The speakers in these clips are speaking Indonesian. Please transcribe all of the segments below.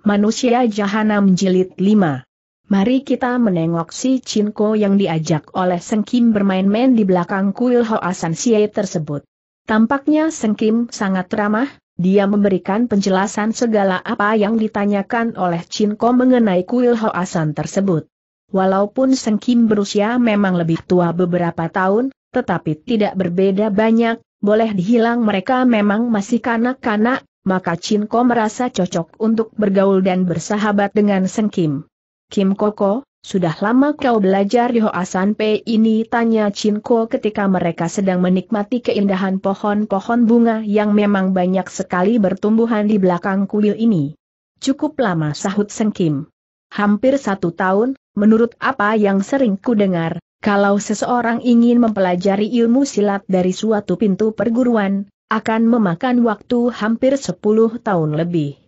Manusia Jahanam Jilid 5 Mari kita menengok si Cinko yang diajak oleh Seng Kim bermain-main di belakang kuil Hoasan Siye tersebut. Tampaknya Seng Kim sangat ramah, dia memberikan penjelasan segala apa yang ditanyakan oleh Cinko mengenai kuil Hoasan tersebut. Walaupun Seng Kim berusia memang lebih tua beberapa tahun, tetapi tidak berbeda banyak, boleh dihilang mereka memang masih kanak-kanak, maka Chin Ko merasa cocok untuk bergaul dan bersahabat dengan Seng Kim. Kim Koko, sudah lama kau belajar di Hoasan Pei ini tanya Chin Ko ketika mereka sedang menikmati keindahan pohon-pohon bunga yang memang banyak sekali bertumbuhan di belakang kuil ini. Cukup lama sahut Seng Kim. Hampir satu tahun, menurut apa yang sering ku dengar, kalau seseorang ingin mempelajari ilmu silat dari suatu pintu perguruan, akan memakan waktu hampir 10 tahun lebih.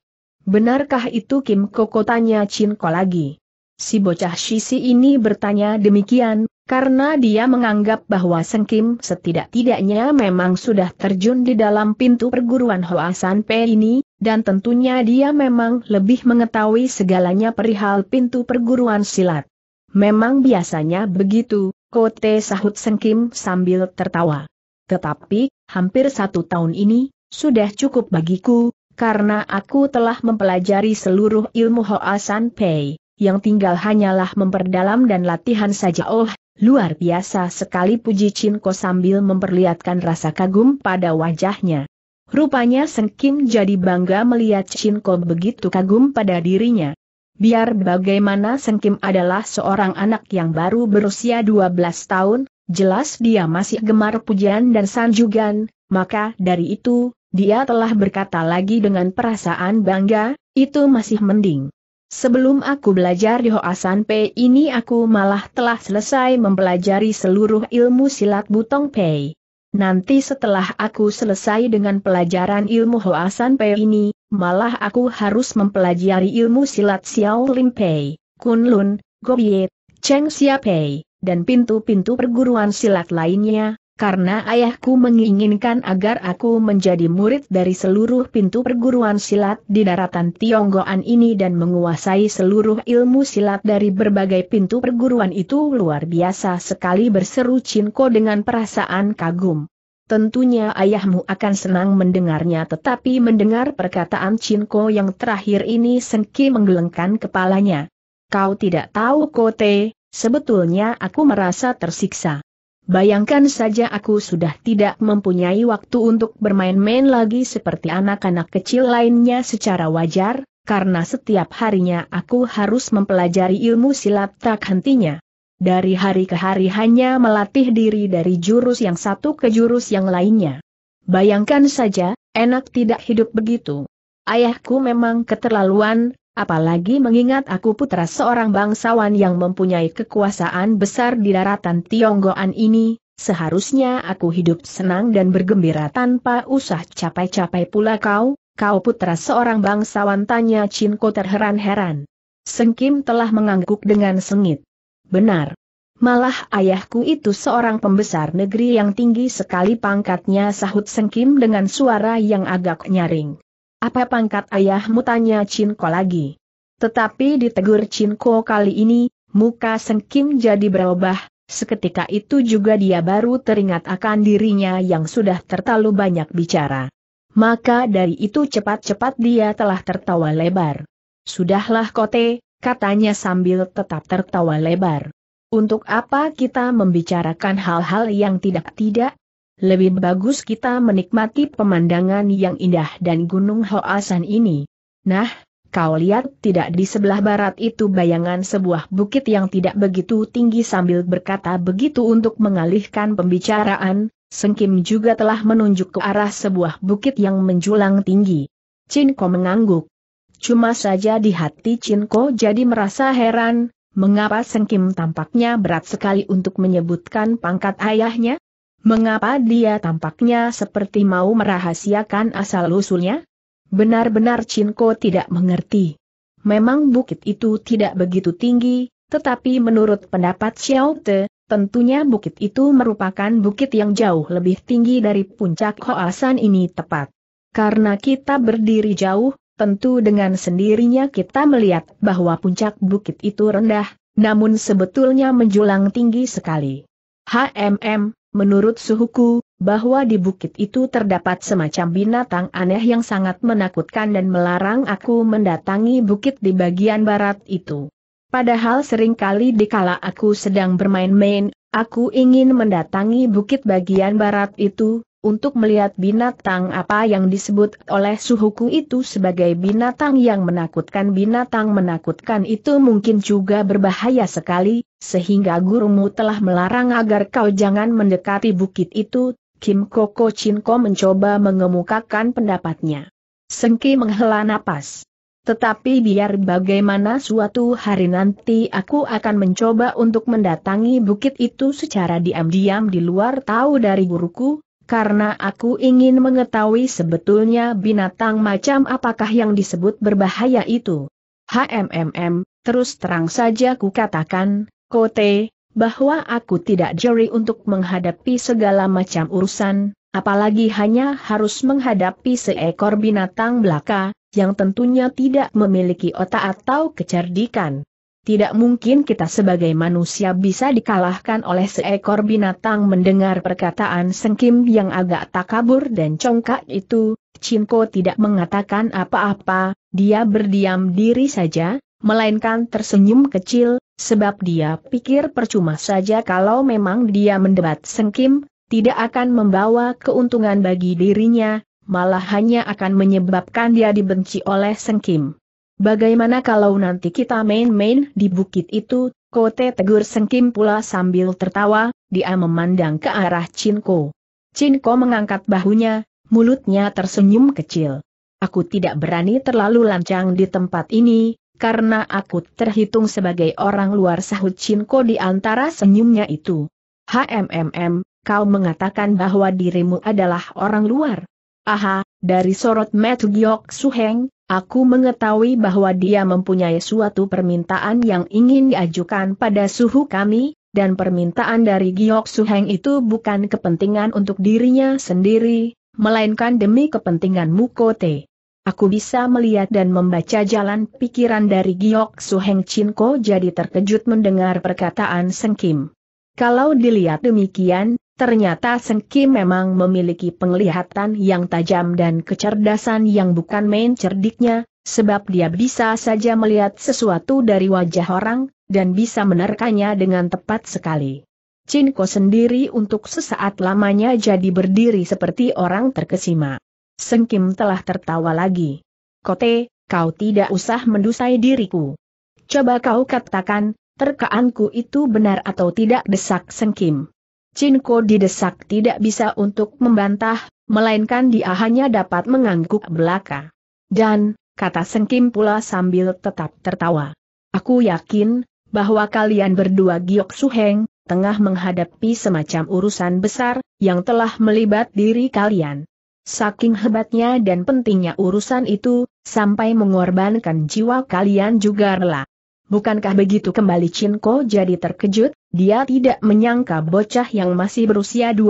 Benarkah itu Kim Koko tanya Chin Ko lagi? Si bocah Shisi ini bertanya demikian, karena dia menganggap bahwa Seng Kim setidak-tidaknya memang sudah terjun di dalam pintu perguruan Hoasan P ini, dan tentunya dia memang lebih mengetahui segalanya perihal pintu perguruan silat. Memang biasanya begitu, Kote sahut Seng Kim sambil tertawa. Tetapi, hampir satu tahun ini, sudah cukup bagiku, karena aku telah mempelajari seluruh ilmu Hoa San Pei, yang tinggal hanyalah memperdalam dan latihan saja. Oh, luar biasa sekali puji Cinko sambil memperlihatkan rasa kagum pada wajahnya. Rupanya Seng Kim jadi bangga melihat Cinko begitu kagum pada dirinya. Biar bagaimana Seng Kim adalah seorang anak yang baru berusia 12 tahun, jelas dia masih gemar pujian dan sanjungan, maka dari itu, dia telah berkata lagi dengan perasaan bangga, itu masih mending. Sebelum aku belajar di Hoasan Pei ini aku malah telah selesai mempelajari seluruh ilmu silat Butong Pei. Nanti setelah aku selesai dengan pelajaran ilmu Hoasan Pei ini, malah aku harus mempelajari ilmu silat Xiao Lim Pei, Kun Lun, Gobiet, Cheng Xia Pei dan pintu-pintu perguruan silat lainnya, karena ayahku menginginkan agar aku menjadi murid dari seluruh pintu perguruan silat di daratan Tionggoan ini dan menguasai seluruh ilmu silat dari berbagai pintu perguruan itu luar biasa sekali berseru Cinko dengan perasaan kagum. Tentunya ayahmu akan senang mendengarnya tetapi mendengar perkataan Cinko yang terakhir ini Sengki menggelengkan kepalanya. Kau tidak tahu Kote, Sebetulnya aku merasa tersiksa. Bayangkan saja aku sudah tidak mempunyai waktu untuk bermain-main lagi seperti anak-anak kecil lainnya secara wajar, karena setiap harinya aku harus mempelajari ilmu silat tak hentinya. Dari hari ke hari hanya melatih diri dari jurus yang satu ke jurus yang lainnya. Bayangkan saja, enak tidak hidup begitu. Ayahku memang keterlaluan, Apalagi mengingat aku putra seorang bangsawan yang mempunyai kekuasaan besar di daratan Tionggoan ini, seharusnya aku hidup senang dan bergembira tanpa usah capai-capai pula kau, kau putra seorang bangsawan tanya Cinko terheran-heran. Sengkim telah mengangguk dengan sengit. Benar. Malah ayahku itu seorang pembesar negeri yang tinggi sekali pangkatnya sahut Sengkim dengan suara yang agak nyaring. Apa pangkat ayahmu tanya Cinko lagi. Tetapi ditegur Cinko kali ini, muka Kim jadi berubah, seketika itu juga dia baru teringat akan dirinya yang sudah terlalu banyak bicara. Maka dari itu cepat-cepat dia telah tertawa lebar. Sudahlah kote, katanya sambil tetap tertawa lebar. Untuk apa kita membicarakan hal-hal yang tidak-tidak? lebih bagus kita menikmati pemandangan yang indah dan Gunung Hoasan ini. Nah, kau lihat tidak di sebelah barat itu bayangan sebuah bukit yang tidak begitu tinggi sambil berkata begitu untuk mengalihkan pembicaraan, Sengkim juga telah menunjuk ke arah sebuah bukit yang menjulang tinggi. Chin Ko mengangguk. Cuma saja di hati Chin Ko jadi merasa heran, mengapa Sengkim tampaknya berat sekali untuk menyebutkan pangkat ayahnya? Mengapa dia tampaknya seperti mau merahasiakan asal-usulnya? Benar-benar Cinko tidak mengerti. Memang bukit itu tidak begitu tinggi, tetapi menurut pendapat Xiao Te, tentunya bukit itu merupakan bukit yang jauh lebih tinggi dari puncak Hoasan ini tepat. Karena kita berdiri jauh, tentu dengan sendirinya kita melihat bahwa puncak bukit itu rendah, namun sebetulnya menjulang tinggi sekali. HMM, Menurut suhuku, bahwa di bukit itu terdapat semacam binatang aneh yang sangat menakutkan dan melarang aku mendatangi bukit di bagian barat itu. Padahal seringkali dikala aku sedang bermain-main, aku ingin mendatangi bukit bagian barat itu, untuk melihat binatang apa yang disebut oleh suhuku itu sebagai binatang yang menakutkan. Binatang menakutkan itu mungkin juga berbahaya sekali, sehingga gurumu telah melarang agar kau jangan mendekati bukit itu. Kim Koko Chinko mencoba mengemukakan pendapatnya. Sengki menghela napas. Tetapi biar bagaimana suatu hari nanti aku akan mencoba untuk mendatangi bukit itu secara diam-diam di luar tahu dari guruku, karena aku ingin mengetahui sebetulnya binatang macam apakah yang disebut berbahaya itu. HMMM, terus terang saja ku katakan, Kote, bahwa aku tidak jeri untuk menghadapi segala macam urusan, apalagi hanya harus menghadapi seekor binatang belaka, yang tentunya tidak memiliki otak atau kecerdikan. Tidak mungkin kita sebagai manusia bisa dikalahkan oleh seekor binatang mendengar perkataan sengkim yang agak takabur dan congkak itu, Cinko tidak mengatakan apa-apa, dia berdiam diri saja, melainkan tersenyum kecil, sebab dia pikir percuma saja kalau memang dia mendebat sengkim, tidak akan membawa keuntungan bagi dirinya, malah hanya akan menyebabkan dia dibenci oleh sengkim. Bagaimana kalau nanti kita main-main di bukit itu? Kote tegur sengkim pula sambil tertawa, dia memandang ke arah Cinko. Cinko mengangkat bahunya, mulutnya tersenyum kecil. Aku tidak berani terlalu lancang di tempat ini, karena aku terhitung sebagai orang luar sahut Cinko di antara senyumnya itu. HMMM, kau mengatakan bahwa dirimu adalah orang luar. Aha, dari sorot Metu Giok Suheng, Aku mengetahui bahwa dia mempunyai suatu permintaan yang ingin diajukan pada suhu kami, dan permintaan dari Giok Suheng itu bukan kepentingan untuk dirinya sendiri, melainkan demi kepentingan Mukote. Aku bisa melihat dan membaca jalan pikiran dari Giok Suheng Chinko jadi terkejut mendengar perkataan Kim. Kalau dilihat demikian, Ternyata Kim memang memiliki penglihatan yang tajam dan kecerdasan yang bukan main cerdiknya, sebab dia bisa saja melihat sesuatu dari wajah orang, dan bisa menerkanya dengan tepat sekali. Cinko sendiri untuk sesaat lamanya jadi berdiri seperti orang terkesima. Sengkim telah tertawa lagi. Kote, kau tidak usah mendusai diriku. Coba kau katakan, terkaanku itu benar atau tidak desak Sengkim. Cinko didesak tidak bisa untuk membantah, melainkan dia hanya dapat mengangguk belaka. Dan, kata Sengkim pula sambil tetap tertawa. Aku yakin, bahwa kalian berdua Giok Suheng, tengah menghadapi semacam urusan besar, yang telah melibat diri kalian. Saking hebatnya dan pentingnya urusan itu, sampai mengorbankan jiwa kalian juga rela. Bukankah begitu kembali Cinko jadi terkejut, dia tidak menyangka bocah yang masih berusia 12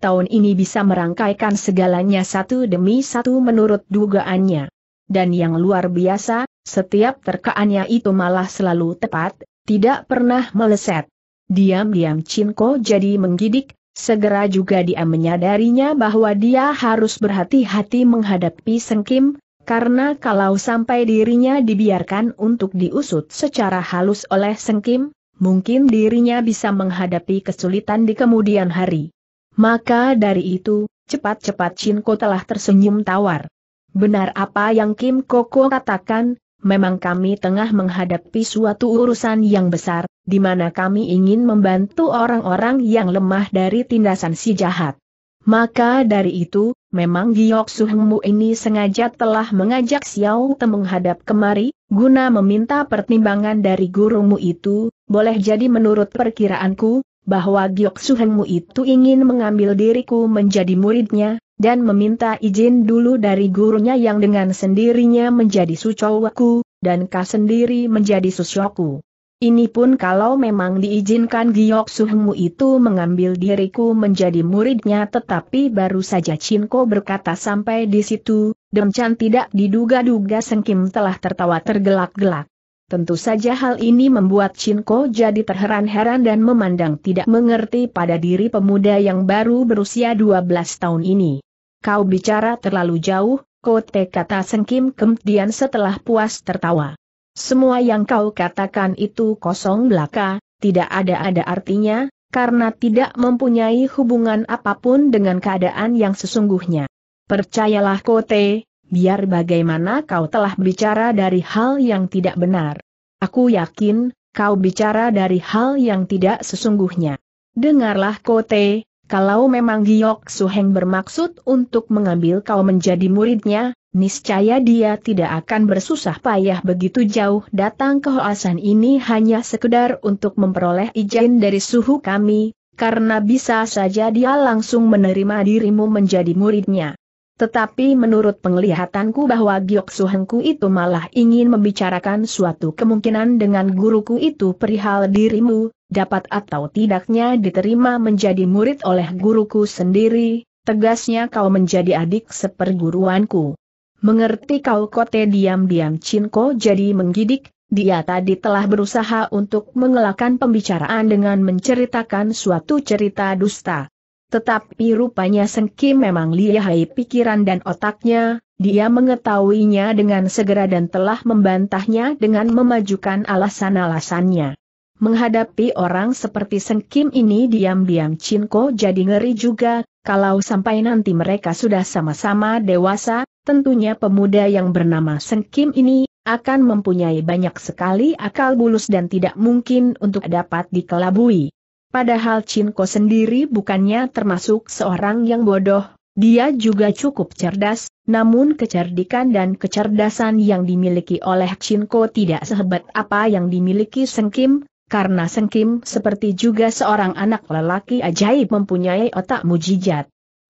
tahun ini bisa merangkaikan segalanya satu demi satu menurut dugaannya. Dan yang luar biasa, setiap terkaannya itu malah selalu tepat, tidak pernah meleset. Diam-diam Cinko jadi menggidik, segera juga dia menyadarinya bahwa dia harus berhati-hati menghadapi Sengkim, karena kalau sampai dirinya dibiarkan untuk diusut secara halus oleh Kim, mungkin dirinya bisa menghadapi kesulitan di kemudian hari. Maka dari itu, cepat-cepat Cinco telah tersenyum tawar. Benar apa yang Kim Koko katakan, memang kami tengah menghadapi suatu urusan yang besar, di mana kami ingin membantu orang-orang yang lemah dari tindasan si jahat. Maka dari itu, Memang Giok Suhengmu ini sengaja telah mengajak Xiao Te menghadap kemari, guna meminta pertimbangan dari gurumu itu, boleh jadi menurut perkiraanku, bahwa Giok Suhengmu itu ingin mengambil diriku menjadi muridnya, dan meminta izin dulu dari gurunya yang dengan sendirinya menjadi sucowaku, dan kah sendiri menjadi susyoku. Ini pun kalau memang diizinkan Giok Suhengmu itu mengambil diriku menjadi muridnya tetapi baru saja Cinko berkata sampai di situ, Demchan tidak diduga-duga Sengkim telah tertawa tergelak-gelak. Tentu saja hal ini membuat Cinko jadi terheran-heran dan memandang tidak mengerti pada diri pemuda yang baru berusia 12 tahun ini. Kau bicara terlalu jauh, kote kata Sengkim kemudian setelah puas tertawa. Semua yang kau katakan itu kosong belaka, tidak ada-ada artinya, karena tidak mempunyai hubungan apapun dengan keadaan yang sesungguhnya. Percayalah Kote, biar bagaimana kau telah bicara dari hal yang tidak benar. Aku yakin, kau bicara dari hal yang tidak sesungguhnya. Dengarlah Kote, kalau memang Giok Suheng bermaksud untuk mengambil kau menjadi muridnya, niscaya dia tidak akan bersusah payah begitu jauh datang ke Hoasan ini hanya sekedar untuk memperoleh izin dari suhu kami, karena bisa saja dia langsung menerima dirimu menjadi muridnya. Tetapi menurut penglihatanku bahwa Giok Suhengku itu malah ingin membicarakan suatu kemungkinan dengan guruku itu perihal dirimu, dapat atau tidaknya diterima menjadi murid oleh guruku sendiri, tegasnya kau menjadi adik seperguruanku. Mengerti kau kote diam-diam Cinko jadi menggidik, dia tadi telah berusaha untuk mengelakkan pembicaraan dengan menceritakan suatu cerita dusta. Tetapi rupanya Sengki memang lihai pikiran dan otaknya, dia mengetahuinya dengan segera dan telah membantahnya dengan memajukan alasan-alasannya. Menghadapi orang seperti Kim ini diam-diam Ko jadi ngeri juga, kalau sampai nanti mereka sudah sama-sama dewasa, tentunya pemuda yang bernama Kim ini akan mempunyai banyak sekali akal bulus dan tidak mungkin untuk dapat dikelabui. Padahal Ko sendiri bukannya termasuk seorang yang bodoh, dia juga cukup cerdas, namun kecerdikan dan kecerdasan yang dimiliki oleh Ko tidak sehebat apa yang dimiliki Kim karena Seng Kim seperti juga seorang anak lelaki ajaib mempunyai otak mujijat.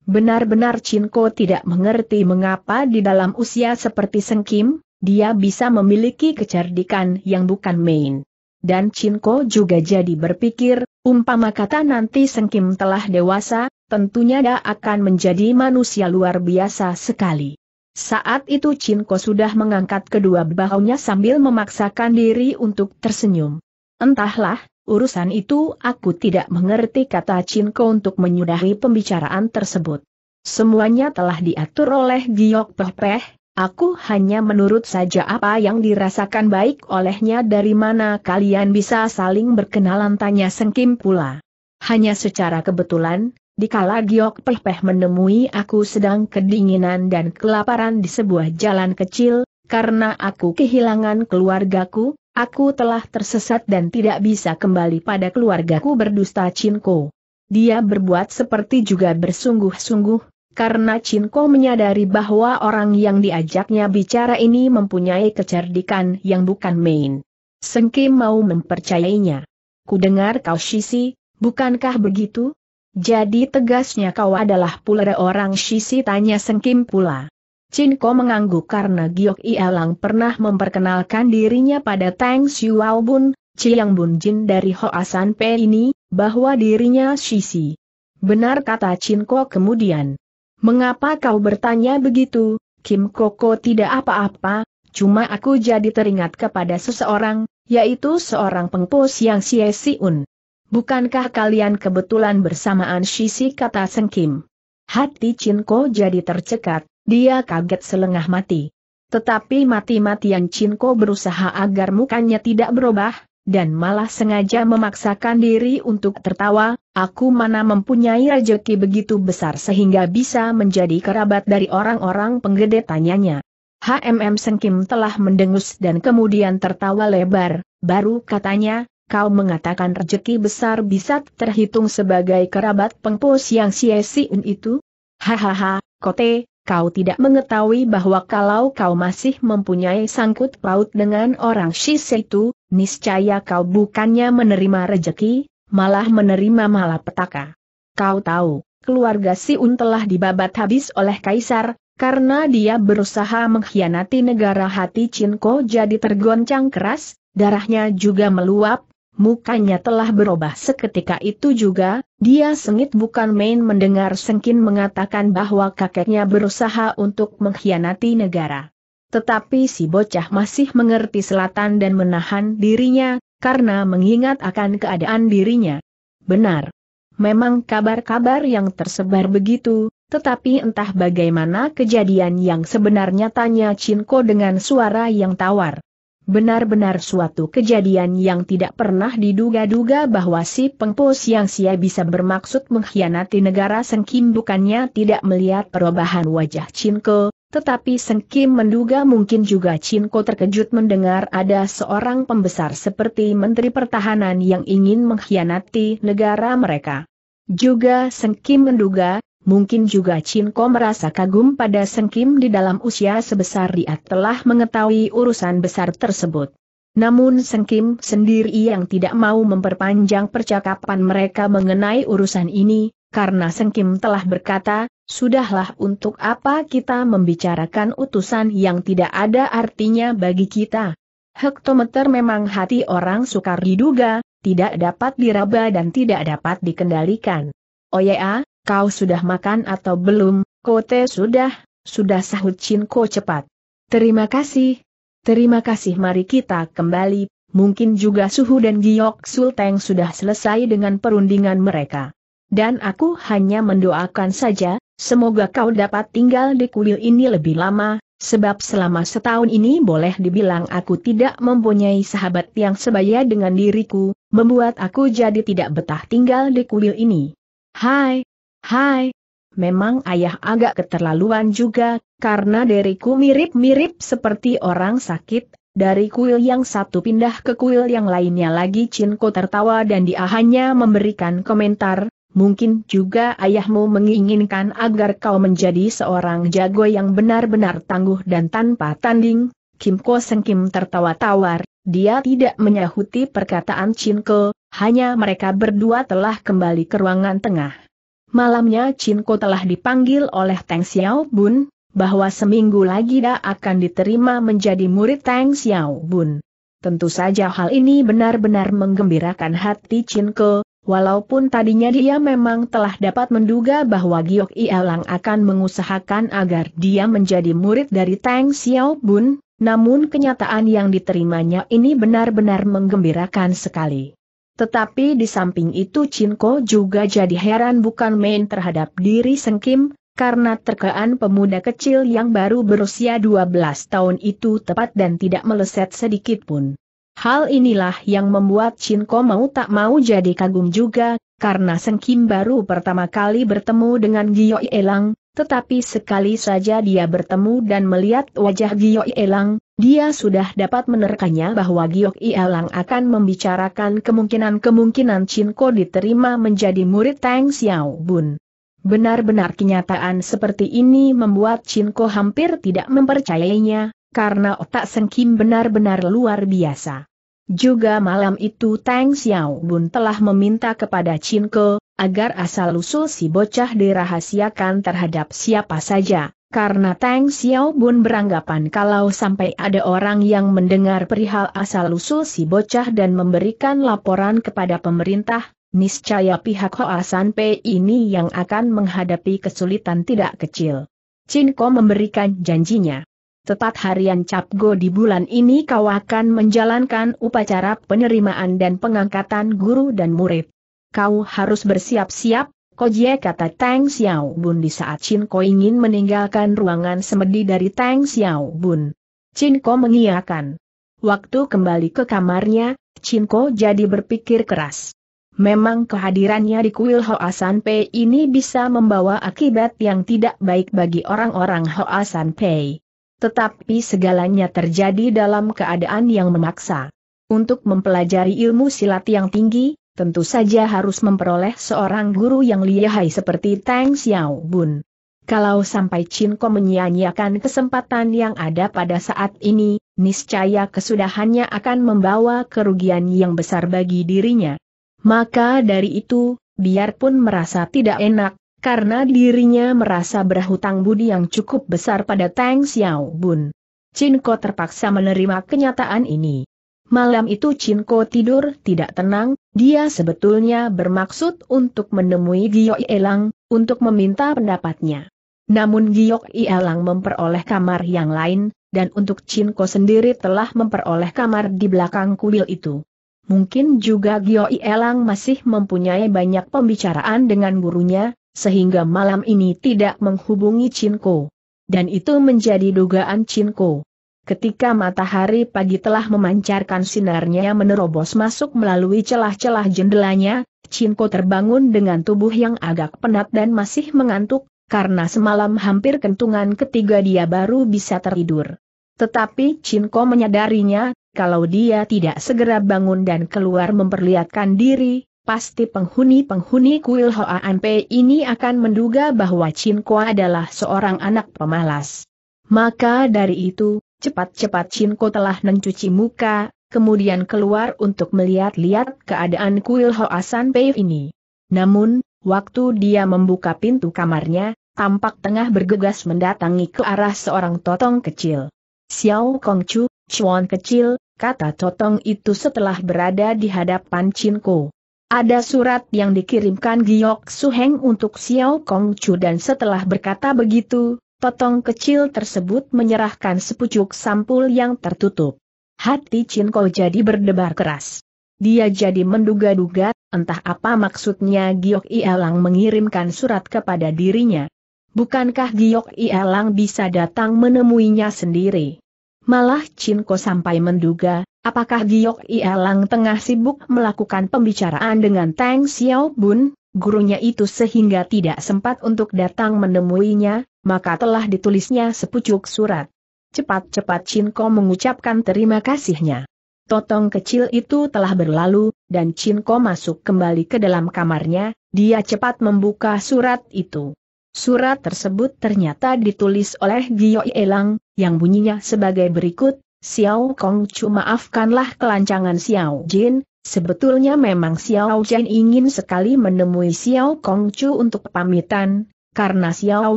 Benar-benar Chin Ko tidak mengerti mengapa di dalam usia seperti Seng Kim, dia bisa memiliki kecerdikan yang bukan main. Dan Chin Ko juga jadi berpikir, umpama kata nanti Seng Kim telah dewasa, tentunya dia akan menjadi manusia luar biasa sekali. Saat itu Chin Ko sudah mengangkat kedua bahunya sambil memaksakan diri untuk tersenyum. Entahlah, urusan itu aku tidak mengerti kata Cinko untuk menyudahi pembicaraan tersebut. Semuanya telah diatur oleh Giok Peh, aku hanya menurut saja apa yang dirasakan baik olehnya dari mana kalian bisa saling berkenalan tanya Sengkim pula. Hanya secara kebetulan, dikala Giok Peh menemui aku sedang kedinginan dan kelaparan di sebuah jalan kecil, karena aku kehilangan keluargaku, Aku telah tersesat dan tidak bisa kembali pada keluargaku berdusta Cinko. Dia berbuat seperti juga bersungguh-sungguh, karena Cinko menyadari bahwa orang yang diajaknya bicara ini mempunyai kecerdikan yang bukan main. Sengkim mau mempercayainya. Ku dengar kau Shisi, bukankah begitu? Jadi tegasnya kau adalah pula orang Shisi tanya Sengkim pula. Chin Ko mengangguk karena Giok Ialang pernah memperkenalkan dirinya pada Tang Xiuao Bun, Chiang Bun Jin dari Hoasan Pe ini, bahwa dirinya Shishi. Benar kata Chin Ko kemudian. Mengapa kau bertanya begitu, Kim Koko tidak apa-apa, cuma aku jadi teringat kepada seseorang, yaitu seorang pengpus yang Xie Siun. Bukankah kalian kebetulan bersamaan Shishi kata Seng Kim? Hati Chin Ko jadi tercekat. Dia kaget selengah mati. Tetapi mati-matian Cinko berusaha agar mukanya tidak berubah, dan malah sengaja memaksakan diri untuk tertawa, aku mana mempunyai rejeki begitu besar sehingga bisa menjadi kerabat dari orang-orang penggede tanyanya. HMM Sengkim telah mendengus dan kemudian tertawa lebar, baru katanya, kau mengatakan rejeki besar bisa terhitung sebagai kerabat pengpos yang si itu? Hahaha, kote, kau tidak mengetahui bahwa kalau kau masih mempunyai sangkut paut dengan orang Shise itu, niscaya kau bukannya menerima rejeki, malah menerima malapetaka. Kau tahu, keluarga si un telah dibabat habis oleh Kaisar, karena dia berusaha mengkhianati negara hati Cinko jadi tergoncang keras, darahnya juga meluap, Mukanya telah berubah seketika itu juga, dia sengit bukan main mendengar Sengkin mengatakan bahwa kakeknya berusaha untuk mengkhianati negara. Tetapi si bocah masih mengerti selatan dan menahan dirinya, karena mengingat akan keadaan dirinya. Benar. Memang kabar-kabar yang tersebar begitu, tetapi entah bagaimana kejadian yang sebenarnya tanya Cinko dengan suara yang tawar. Benar-benar suatu kejadian yang tidak pernah diduga-duga bahwa si pengpo yang sia bisa bermaksud mengkhianati negara Seng Kim bukannya tidak melihat perubahan wajah Cinko, tetapi Seng Kim menduga mungkin juga Cinko terkejut mendengar ada seorang pembesar seperti Menteri Pertahanan yang ingin mengkhianati negara mereka. Juga Seng Kim menduga, Mungkin juga Chin Ko merasa kagum pada Seng Kim di dalam usia sebesar dia telah mengetahui urusan besar tersebut. Namun Seng Kim sendiri yang tidak mau memperpanjang percakapan mereka mengenai urusan ini, karena Seng Kim telah berkata, sudahlah untuk apa kita membicarakan utusan yang tidak ada artinya bagi kita. Hektometer memang hati orang sukar diduga, tidak dapat diraba dan tidak dapat dikendalikan. Oh Oya, Kau sudah makan atau belum? Kote sudah, sudah sahut Cinko cepat. Terima kasih. Terima kasih mari kita kembali. Mungkin juga Suhu dan Giok Sulteng sudah selesai dengan perundingan mereka. Dan aku hanya mendoakan saja, semoga kau dapat tinggal di kuil ini lebih lama, sebab selama setahun ini boleh dibilang aku tidak mempunyai sahabat yang sebaya dengan diriku, membuat aku jadi tidak betah tinggal di kuil ini. Hai, Hai, memang ayah agak keterlaluan juga, karena deriku mirip-mirip seperti orang sakit, dari kuil yang satu pindah ke kuil yang lainnya lagi Cinko tertawa dan dia hanya memberikan komentar, mungkin juga ayahmu menginginkan agar kau menjadi seorang jago yang benar-benar tangguh dan tanpa tanding. Kim Kimko Kim tertawa tawar, dia tidak menyahuti perkataan Cinko, hanya mereka berdua telah kembali ke ruangan tengah. Malamnya Chin Ko telah dipanggil oleh Tang Xiao Bun, bahwa seminggu lagi dia akan diterima menjadi murid Tang Xiao Bun. Tentu saja hal ini benar-benar menggembirakan hati Chin Ko, walaupun tadinya dia memang telah dapat menduga bahwa Giok Ialang akan mengusahakan agar dia menjadi murid dari Tang Xiao Bun, namun kenyataan yang diterimanya ini benar-benar menggembirakan sekali. Tetapi di samping itu Cinco juga jadi heran bukan main terhadap diri Seng Kim, karena terkaan pemuda kecil yang baru berusia 12 tahun itu tepat dan tidak meleset sedikit pun. Hal inilah yang membuat Cinco mau tak mau jadi kagum juga, karena Seng Kim baru pertama kali bertemu dengan Gio Elang, tetapi sekali saja dia bertemu dan melihat wajah Giok Elang, dia sudah dapat menerkanya bahwa Giok Elang akan membicarakan kemungkinan-kemungkinan Cinko diterima menjadi murid Tang Xiao Bun. Benar-benar kenyataan seperti ini membuat Cinko hampir tidak mempercayainya, karena otak Seng Kim benar-benar luar biasa. Juga malam itu Tang Xiao Bun telah meminta kepada Cinko agar asal-usul si bocah dirahasiakan terhadap siapa saja, karena Tang Xiao Bun beranggapan kalau sampai ada orang yang mendengar perihal asal-usul si bocah dan memberikan laporan kepada pemerintah, niscaya pihak San Pei ini yang akan menghadapi kesulitan tidak kecil. Chin Ko memberikan janjinya. Tepat harian Capgo di bulan ini kau akan menjalankan upacara penerimaan dan pengangkatan guru dan murid kau harus bersiap-siap, Koje kata Tang Xiao Bun di saat Chin Ko ingin meninggalkan ruangan semedi dari Tang Xiao Bun. Chin Ko mengiyakan. Waktu kembali ke kamarnya, Chin Ko jadi berpikir keras. Memang kehadirannya di kuil Hoasan Pei ini bisa membawa akibat yang tidak baik bagi orang-orang Hoasan Pei. Tetapi segalanya terjadi dalam keadaan yang memaksa. Untuk mempelajari ilmu silat yang tinggi, tentu saja harus memperoleh seorang guru yang lihai seperti Tang Xiao Bun. Kalau sampai Chin Ko menyia-nyiakan kesempatan yang ada pada saat ini, niscaya kesudahannya akan membawa kerugian yang besar bagi dirinya. Maka dari itu, biarpun merasa tidak enak, karena dirinya merasa berhutang budi yang cukup besar pada Tang Xiao Bun. Chin Ko terpaksa menerima kenyataan ini. Malam itu Cinko tidur tidak tenang, dia sebetulnya bermaksud untuk menemui Giok Elang, untuk meminta pendapatnya. Namun Giok Elang memperoleh kamar yang lain, dan untuk Cinko sendiri telah memperoleh kamar di belakang kuil itu. Mungkin juga Giok Elang masih mempunyai banyak pembicaraan dengan gurunya, sehingga malam ini tidak menghubungi Cinko. Dan itu menjadi dugaan Cinko. Ketika matahari pagi telah memancarkan sinarnya menerobos masuk melalui celah-celah jendelanya, Cinko terbangun dengan tubuh yang agak penat dan masih mengantuk, karena semalam hampir kentungan ketiga dia baru bisa tertidur. Tetapi Cinko menyadarinya, kalau dia tidak segera bangun dan keluar memperlihatkan diri, pasti penghuni-penghuni kuil Hoa Anpe ini akan menduga bahwa Cinko adalah seorang anak pemalas. Maka dari itu, Cepat-cepat Cinko telah mencuci muka, kemudian keluar untuk melihat-lihat keadaan kuil Hoasan Pei ini. Namun, waktu dia membuka pintu kamarnya, tampak tengah bergegas mendatangi ke arah seorang totong kecil. Xiao Chu, cuan kecil, kata totong itu setelah berada di hadapan Cinko. Ada surat yang dikirimkan Giok Suheng untuk Xiao Chu dan setelah berkata begitu, Totong kecil tersebut menyerahkan sepucuk sampul yang tertutup. Hati Cinko jadi berdebar keras. Dia jadi menduga-duga, entah apa maksudnya Giok Ialang mengirimkan surat kepada dirinya. Bukankah Giok Ialang bisa datang menemuinya sendiri? Malah Cinko sampai menduga, apakah Giok Ialang tengah sibuk melakukan pembicaraan dengan Tang Xiaobun? gurunya itu sehingga tidak sempat untuk datang menemuinya, maka telah ditulisnya sepucuk surat. Cepat-cepat Cinko mengucapkan terima kasihnya. Totong kecil itu telah berlalu, dan Cinko masuk kembali ke dalam kamarnya, dia cepat membuka surat itu. Surat tersebut ternyata ditulis oleh Gio Elang, yang bunyinya sebagai berikut, Xiao Kong Chu maafkanlah kelancangan Xiao Jin, Sebetulnya memang Xiao Chen ingin sekali menemui Xiao Kong Chu untuk pamitan, karena Xiao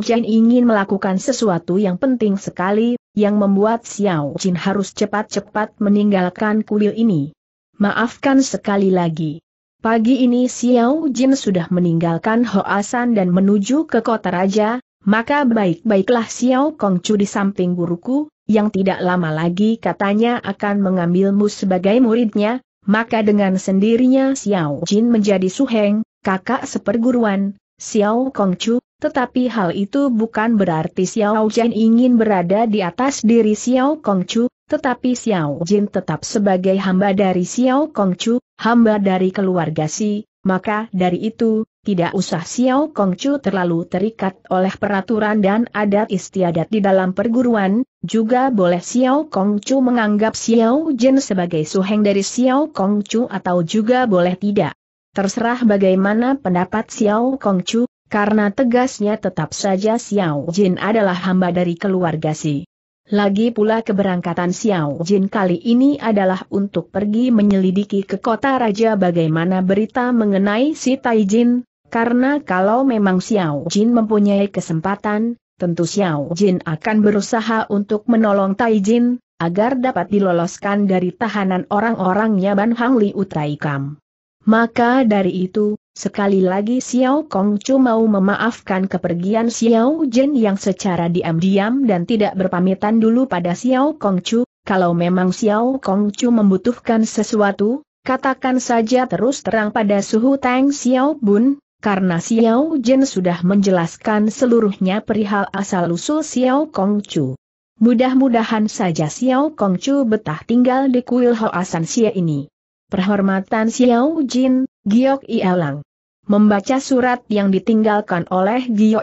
Chen ingin melakukan sesuatu yang penting sekali, yang membuat Xiao Jin harus cepat-cepat meninggalkan kuil ini. Maafkan sekali lagi. Pagi ini Xiao Jin sudah meninggalkan Hoasan dan menuju ke kota raja, maka baik-baiklah Xiao Kong Chu di samping guruku, yang tidak lama lagi katanya akan mengambilmu sebagai muridnya, maka dengan sendirinya Xiao Jin menjadi suheng, kakak seperguruan, Xiao Kongchu, tetapi hal itu bukan berarti Xiao Jin ingin berada di atas diri Xiao Kongchu, tetapi Xiao Jin tetap sebagai hamba dari Xiao Kongchu, hamba dari keluarga Si, maka dari itu, tidak usah Xiao Kongcu terlalu terikat oleh peraturan dan adat istiadat di dalam perguruan, juga boleh Xiao Kongcu menganggap Xiao Jin sebagai suheng dari Xiao Kongcu atau juga boleh tidak. Terserah bagaimana pendapat Xiao Kongcu, karena tegasnya tetap saja Xiao Jin adalah hamba dari keluarga Si. Lagi pula keberangkatan Xiao Jin kali ini adalah untuk pergi menyelidiki ke kota raja bagaimana berita mengenai si Taijin, karena kalau memang Xiao Jin mempunyai kesempatan, tentu Xiao Jin akan berusaha untuk menolong Tai Jin, agar dapat diloloskan dari tahanan orang orangnya Ban Hang Li Utaikam. Maka dari itu, sekali lagi Xiao Kong Chu mau memaafkan kepergian Xiao Jin yang secara diam-diam dan tidak berpamitan dulu pada Xiao Kong Chu. kalau memang Xiao Kong Chu membutuhkan sesuatu, katakan saja terus terang pada Suhu Tang Xiao Bun, karena Xiao Jin sudah menjelaskan seluruhnya perihal asal-usul Xiao Kong Chu. Mudah-mudahan saja Xiao Kong Chu betah tinggal di kuil Hoasan Xie ini. Perhormatan Xiao Jin, Giok Ialang. Membaca surat yang ditinggalkan oleh Giok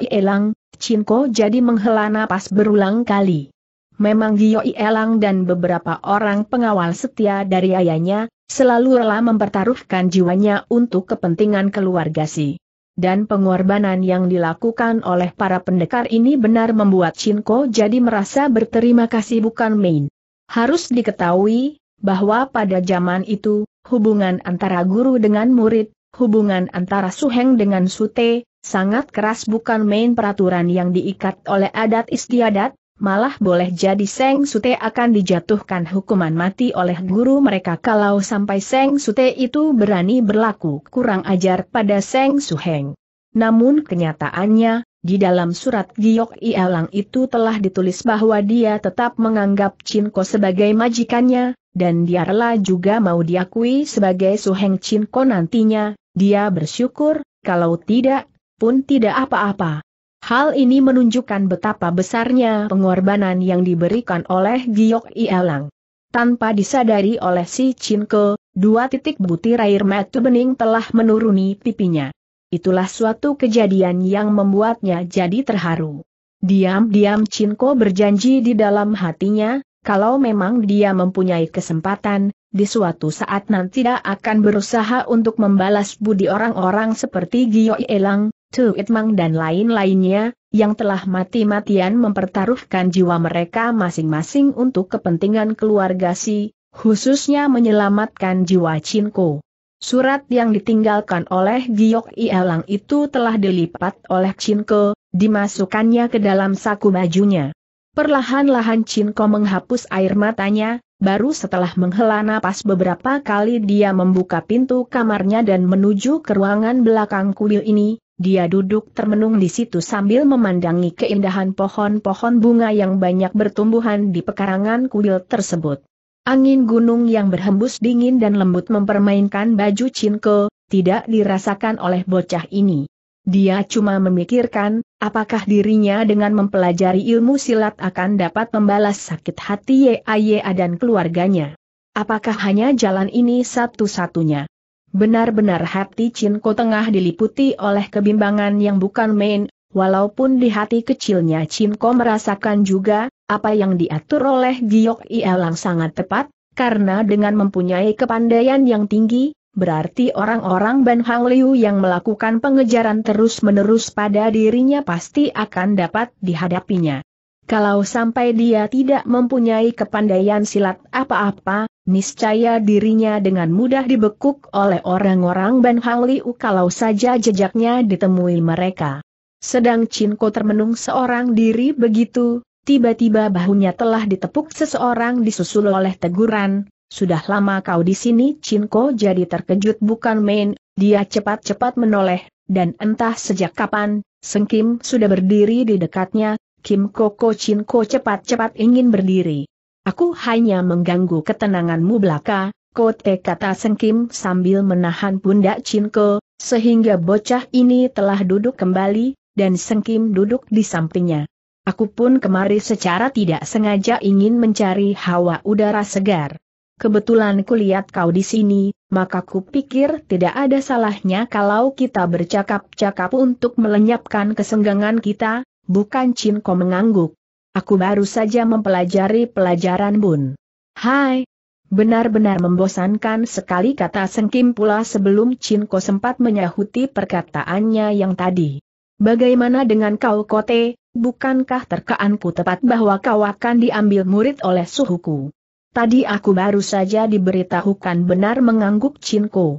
Chin Ko jadi menghela napas berulang kali. Memang Giok Ialang dan beberapa orang pengawal setia dari ayahnya, selalu rela mempertaruhkan jiwanya untuk kepentingan keluarga si dan pengorbanan yang dilakukan oleh para pendekar ini benar membuat Shinko jadi merasa berterima kasih bukan main. Harus diketahui, bahwa pada zaman itu, hubungan antara guru dengan murid, hubungan antara suheng dengan sute, sangat keras bukan main peraturan yang diikat oleh adat istiadat, malah boleh jadi Seng Sute akan dijatuhkan hukuman mati oleh guru mereka kalau sampai Seng Sute itu berani berlaku kurang ajar pada Seng Suheng. Namun kenyataannya, di dalam surat Giok Ialang itu telah ditulis bahwa dia tetap menganggap Cinko sebagai majikannya, dan dia rela juga mau diakui sebagai Suheng Cinko nantinya, dia bersyukur, kalau tidak, pun tidak apa-apa. Hal ini menunjukkan betapa besarnya pengorbanan yang diberikan oleh Giok Ialang. Tanpa disadari oleh si Cinko, dua titik butir air mata bening telah menuruni pipinya. Itulah suatu kejadian yang membuatnya jadi terharu. Diam-diam Cinko berjanji di dalam hatinya, kalau memang dia mempunyai kesempatan, di suatu saat nanti dia akan berusaha untuk membalas budi orang-orang seperti Giok Ielang. Tu Itmang dan lain-lainnya, yang telah mati-matian mempertaruhkan jiwa mereka masing-masing untuk kepentingan keluarga si, khususnya menyelamatkan jiwa Cinko. Surat yang ditinggalkan oleh Giok Ialang itu telah dilipat oleh Cinko, dimasukkannya ke dalam saku bajunya. Perlahan-lahan Cinko menghapus air matanya, baru setelah menghela napas beberapa kali dia membuka pintu kamarnya dan menuju ke ruangan belakang kuil ini, dia duduk termenung di situ sambil memandangi keindahan pohon-pohon bunga yang banyak bertumbuhan di pekarangan kuil tersebut. Angin gunung yang berhembus dingin dan lembut mempermainkan baju Cinko, tidak dirasakan oleh bocah ini. Dia cuma memikirkan, apakah dirinya dengan mempelajari ilmu silat akan dapat membalas sakit hati Yaya dan keluarganya. Apakah hanya jalan ini satu-satunya? Benar-benar hati Cinko tengah diliputi oleh kebimbangan yang bukan main, walaupun di hati kecilnya Cinko merasakan juga, apa yang diatur oleh Giok Ielang sangat tepat, karena dengan mempunyai kepandaian yang tinggi, berarti orang-orang Ban Hang Liu yang melakukan pengejaran terus-menerus pada dirinya pasti akan dapat dihadapinya. Kalau sampai dia tidak mempunyai kepandaian silat apa-apa, niscaya dirinya dengan mudah dibekuk oleh orang-orang Ban Haliu kalau saja jejaknya ditemui mereka. Sedang Cinko termenung seorang diri begitu, tiba-tiba bahunya telah ditepuk seseorang disusul oleh teguran, sudah lama kau di sini Cinko jadi terkejut bukan main, dia cepat-cepat menoleh, dan entah sejak kapan, Sengkim sudah berdiri di dekatnya, Kim Koko Cinko cepat-cepat ingin berdiri. Aku hanya mengganggu ketenanganmu belaka, kote kata sengkim sambil menahan pundak Cinko, sehingga bocah ini telah duduk kembali, dan sengkim duduk di sampingnya. Aku pun kemari secara tidak sengaja ingin mencari hawa udara segar. Kebetulan kulihat kau di sini, maka kupikir tidak ada salahnya kalau kita bercakap-cakap untuk melenyapkan kesenggangan kita, bukan Cinko mengangguk. Aku baru saja mempelajari pelajaran Bun. Hai! Benar-benar membosankan sekali kata Sengkim pula sebelum Cinko sempat menyahuti perkataannya yang tadi. Bagaimana dengan kau kote, bukankah terkaanku tepat bahwa kau akan diambil murid oleh suhuku? Tadi aku baru saja diberitahukan benar mengangguk Cinko.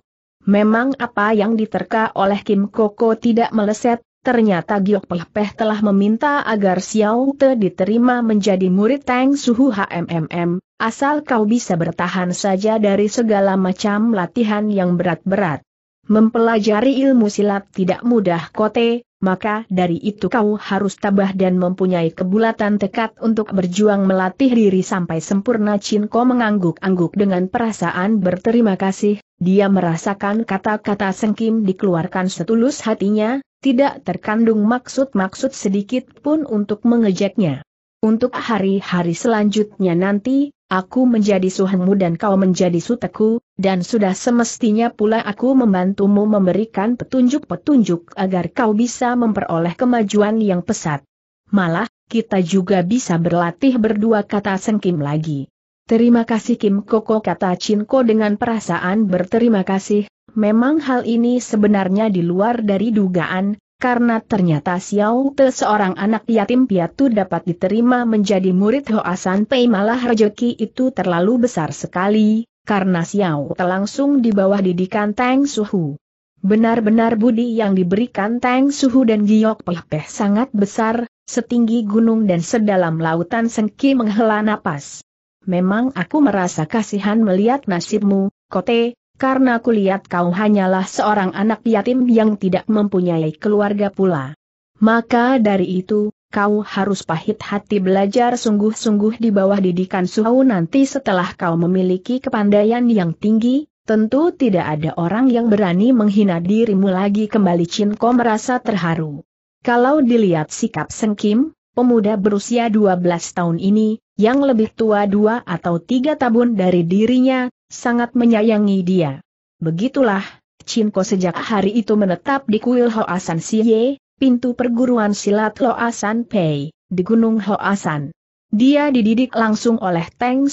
Memang apa yang diterka oleh Kim Koko tidak meleset, Ternyata Giok Peh telah meminta agar Xiao Te diterima menjadi murid Tang Suhu HMMM, asal kau bisa bertahan saja dari segala macam latihan yang berat-berat. Mempelajari ilmu silat tidak mudah kote, maka dari itu kau harus tabah dan mempunyai kebulatan tekad untuk berjuang melatih diri sampai sempurna Cinko mengangguk-angguk dengan perasaan berterima kasih, dia merasakan kata-kata sengkim dikeluarkan setulus hatinya, tidak terkandung maksud-maksud sedikit pun untuk mengejeknya. Untuk hari-hari selanjutnya nanti, aku menjadi suhengmu dan kau menjadi suteku, dan sudah semestinya pula aku membantumu memberikan petunjuk-petunjuk agar kau bisa memperoleh kemajuan yang pesat. Malah, kita juga bisa berlatih berdua kata Sengkim lagi. Terima kasih Kim Koko kata Chinko dengan perasaan berterima kasih, memang hal ini sebenarnya di luar dari dugaan, karena ternyata Xiao Te seorang anak yatim piatu dapat diterima menjadi murid Hoasan Pei malah rejeki itu terlalu besar sekali, karena Xiao Te langsung di bawah didikan Tang Suhu. Benar-benar budi yang diberikan Tang Suhu dan Giok Peh sangat besar, setinggi gunung dan sedalam lautan Sengki menghela napas. Memang aku merasa kasihan melihat nasibmu, Kote, karena kulihat kau hanyalah seorang anak yatim yang tidak mempunyai keluarga pula. Maka dari itu, kau harus pahit hati belajar sungguh-sungguh di bawah didikan suhu. nanti setelah kau memiliki kepandaian yang tinggi, tentu tidak ada orang yang berani menghina dirimu lagi kembali Cinko merasa terharu. Kalau dilihat sikap Kim, pemuda berusia 12 tahun ini, yang lebih tua dua atau tiga tahun dari dirinya, sangat menyayangi dia. Begitulah, Cinko sejak hari itu menetap di kuil Hoasan Siye, pintu perguruan silat Loasan Pei, di Gunung Hoasan. Dia dididik langsung oleh Teng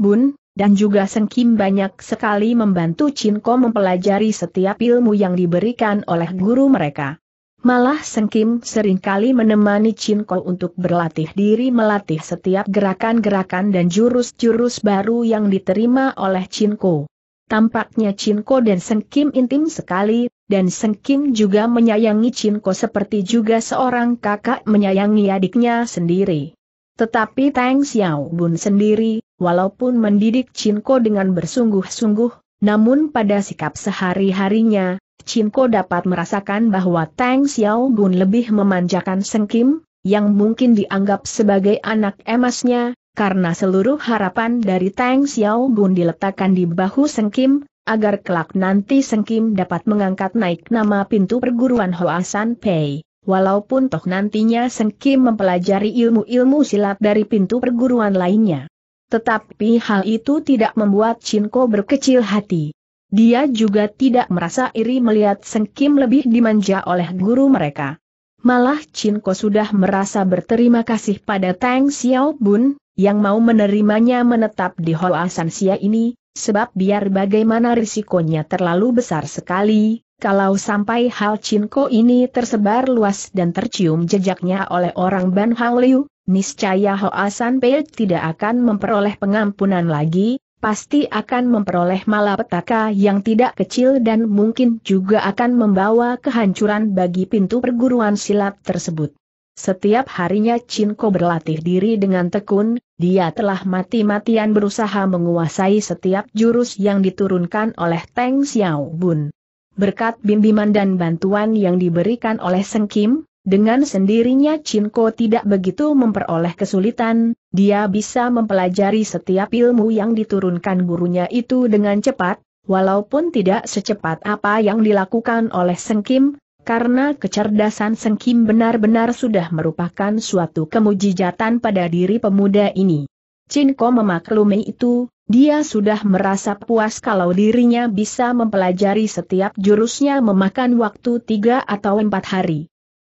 Bun dan juga Seng Kim banyak sekali membantu Chin Ko mempelajari setiap ilmu yang diberikan oleh guru mereka. Malah Seng Kim seringkali menemani Chin Ko untuk berlatih diri melatih setiap gerakan-gerakan dan jurus-jurus baru yang diterima oleh Chin Ko. Tampaknya Chin Ko dan Seng Kim intim sekali, dan Seng Kim juga menyayangi Chin Ko seperti juga seorang kakak menyayangi adiknya sendiri. Tetapi Tang Xiao Bun sendiri, walaupun mendidik Chin Ko dengan bersungguh-sungguh, namun pada sikap sehari-harinya, Chin Ko dapat merasakan bahwa Tang Xiao Bun lebih memanjakan Seng Kim, yang mungkin dianggap sebagai anak emasnya, karena seluruh harapan dari Tang Xiao Bun diletakkan di bahu Seng Kim, agar kelak nanti Seng Kim dapat mengangkat naik nama pintu perguruan Hoasan Pei. Walaupun toh nantinya Seng Kim mempelajari ilmu-ilmu silat dari pintu perguruan lainnya. Tetapi hal itu tidak membuat Chin Ko berkecil hati. Dia juga tidak merasa iri melihat Seng Kim lebih dimanja oleh guru mereka. Malah Chin Ko sudah merasa berterima kasih pada Tang Xiaobun, yang mau menerimanya menetap di Hoa San Sia ini, sebab biar bagaimana risikonya terlalu besar sekali, kalau sampai hal Cinko ini tersebar luas dan tercium jejaknya oleh orang Ban Hang Liu, niscaya Hoa San Pei tidak akan memperoleh pengampunan lagi, pasti akan memperoleh malapetaka yang tidak kecil dan mungkin juga akan membawa kehancuran bagi pintu perguruan silat tersebut. Setiap harinya Cinko berlatih diri dengan tekun, dia telah mati-matian berusaha menguasai setiap jurus yang diturunkan oleh Teng Xiao Bun. Berkat bimbingan dan bantuan yang diberikan oleh Seng Kim, dengan sendirinya Ko tidak begitu memperoleh kesulitan, dia bisa mempelajari setiap ilmu yang diturunkan gurunya itu dengan cepat, walaupun tidak secepat apa yang dilakukan oleh Seng Kim, karena kecerdasan Seng Kim benar-benar sudah merupakan suatu kemujijatan pada diri pemuda ini. Chin Ko memaklumi itu, dia sudah merasa puas kalau dirinya bisa mempelajari setiap jurusnya memakan waktu tiga atau empat hari.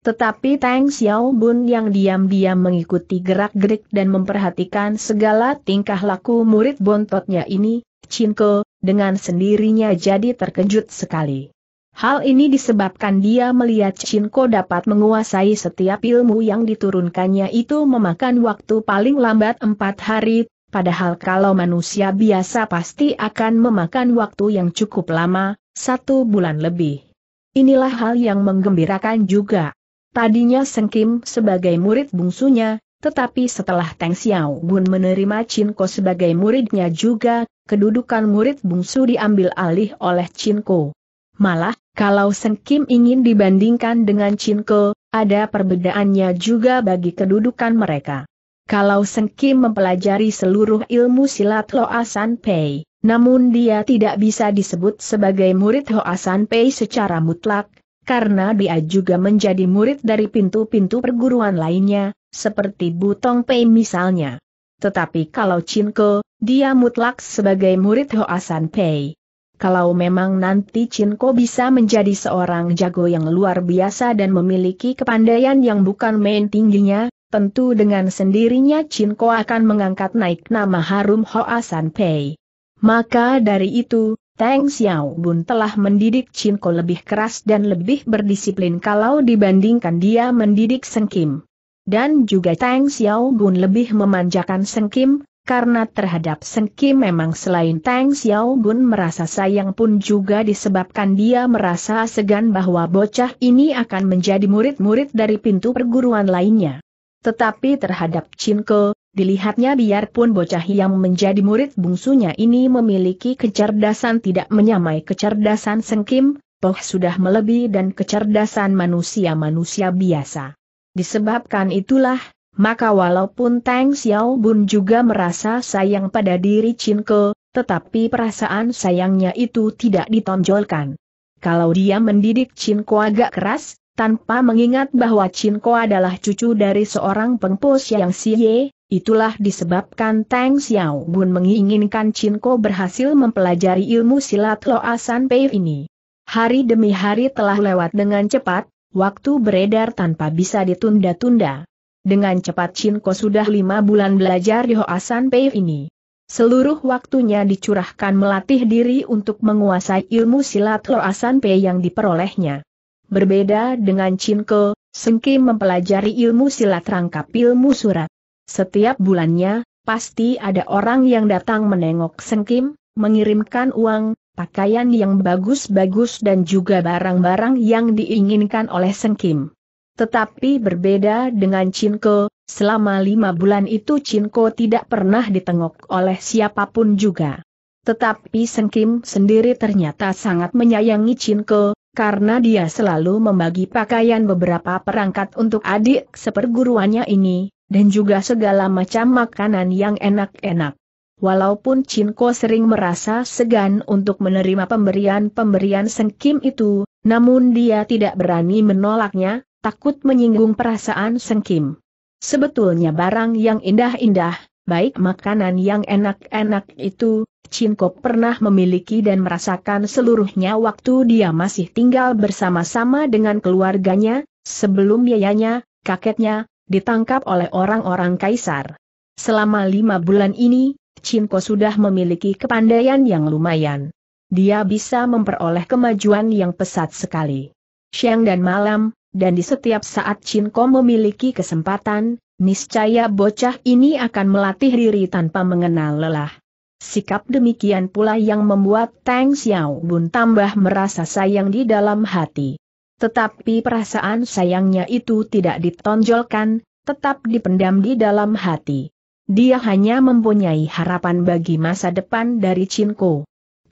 Tetapi Tang Xiao Bun yang diam-diam mengikuti gerak-gerik dan memperhatikan segala tingkah laku murid bontotnya ini, Chin Ko, dengan sendirinya jadi terkejut sekali. Hal ini disebabkan dia melihat Cinco dapat menguasai setiap ilmu yang diturunkannya itu memakan waktu paling lambat empat hari, padahal kalau manusia biasa pasti akan memakan waktu yang cukup lama, satu bulan lebih. Inilah hal yang menggembirakan juga. Tadinya Seng Kim sebagai murid bungsunya, tetapi setelah Teng Xiao Bun menerima Chinko sebagai muridnya juga, kedudukan murid bungsu diambil alih oleh Chinko. Malah, kalau Seng Kim ingin dibandingkan dengan Chin Ko, ada perbedaannya juga bagi kedudukan mereka. Kalau Seng Kim mempelajari seluruh ilmu silat Loasan San Pei, namun dia tidak bisa disebut sebagai murid Loa San Pei secara mutlak, karena dia juga menjadi murid dari pintu-pintu perguruan lainnya, seperti Butong Pei misalnya. Tetapi kalau Chin Ko, dia mutlak sebagai murid Hoa San Pei, kalau memang nanti Cinko bisa menjadi seorang jago yang luar biasa dan memiliki kepandaian yang bukan main tingginya, tentu dengan sendirinya Cinko akan mengangkat naik nama harum Hoa San Pei. Maka dari itu, Tang Xiao Bun telah mendidik Cinko lebih keras dan lebih berdisiplin kalau dibandingkan dia mendidik Seng Kim. Dan juga Tang Xiao Bun lebih memanjakan Seng Kim karena terhadap Sengki memang selain Tang Xiao Bun merasa sayang pun juga disebabkan dia merasa segan bahwa bocah ini akan menjadi murid-murid dari pintu perguruan lainnya. Tetapi terhadap Chin Ke, dilihatnya biarpun bocah yang menjadi murid bungsunya ini memiliki kecerdasan tidak menyamai kecerdasan Sengkim, toh sudah melebihi dan kecerdasan manusia-manusia biasa. Disebabkan itulah, maka walaupun Tang Xiao Bun juga merasa sayang pada diri Chin Ke, tetapi perasaan sayangnya itu tidak ditonjolkan. Kalau dia mendidik Chin Ko agak keras, tanpa mengingat bahwa Chin Ko adalah cucu dari seorang pengpus yang siye, itulah disebabkan Tang Xiao Bun menginginkan Chin Ko berhasil mempelajari ilmu silat Loasan Pei ini. Hari demi hari telah lewat dengan cepat, waktu beredar tanpa bisa ditunda-tunda. Dengan cepat Ko sudah lima bulan belajar di Hoasan Pei ini. Seluruh waktunya dicurahkan melatih diri untuk menguasai ilmu silat Hoasan Pei yang diperolehnya. Berbeda dengan Seng Sengki mempelajari ilmu silat rangkap ilmu surat. Setiap bulannya, pasti ada orang yang datang menengok Sengkim, mengirimkan uang, pakaian yang bagus-bagus dan juga barang-barang yang diinginkan oleh Sengkim. Tetapi berbeda dengan Cinco, selama lima bulan itu Cinco tidak pernah ditengok oleh siapapun juga. Tetapi Sengkim sendiri ternyata sangat menyayangi Cinco, karena dia selalu membagi pakaian beberapa perangkat untuk adik seperguruannya ini, dan juga segala macam makanan yang enak-enak. Walaupun Cinco sering merasa segan untuk menerima pemberian-pemberian Sengkim itu, namun dia tidak berani menolaknya, takut menyinggung perasaan sengkim. Sebetulnya barang yang indah-indah, baik makanan yang enak-enak itu, Cinko pernah memiliki dan merasakan seluruhnya waktu dia masih tinggal bersama-sama dengan keluarganya, sebelum yayanya, kakeknya, ditangkap oleh orang-orang kaisar. Selama lima bulan ini, Cinko sudah memiliki kepandaian yang lumayan. Dia bisa memperoleh kemajuan yang pesat sekali. Siang dan malam, dan di setiap saat Cinko memiliki kesempatan, niscaya bocah ini akan melatih diri tanpa mengenal lelah. Sikap demikian pula yang membuat Tang Xiao Bun tambah merasa sayang di dalam hati. Tetapi perasaan sayangnya itu tidak ditonjolkan, tetap dipendam di dalam hati. Dia hanya mempunyai harapan bagi masa depan dari Cinko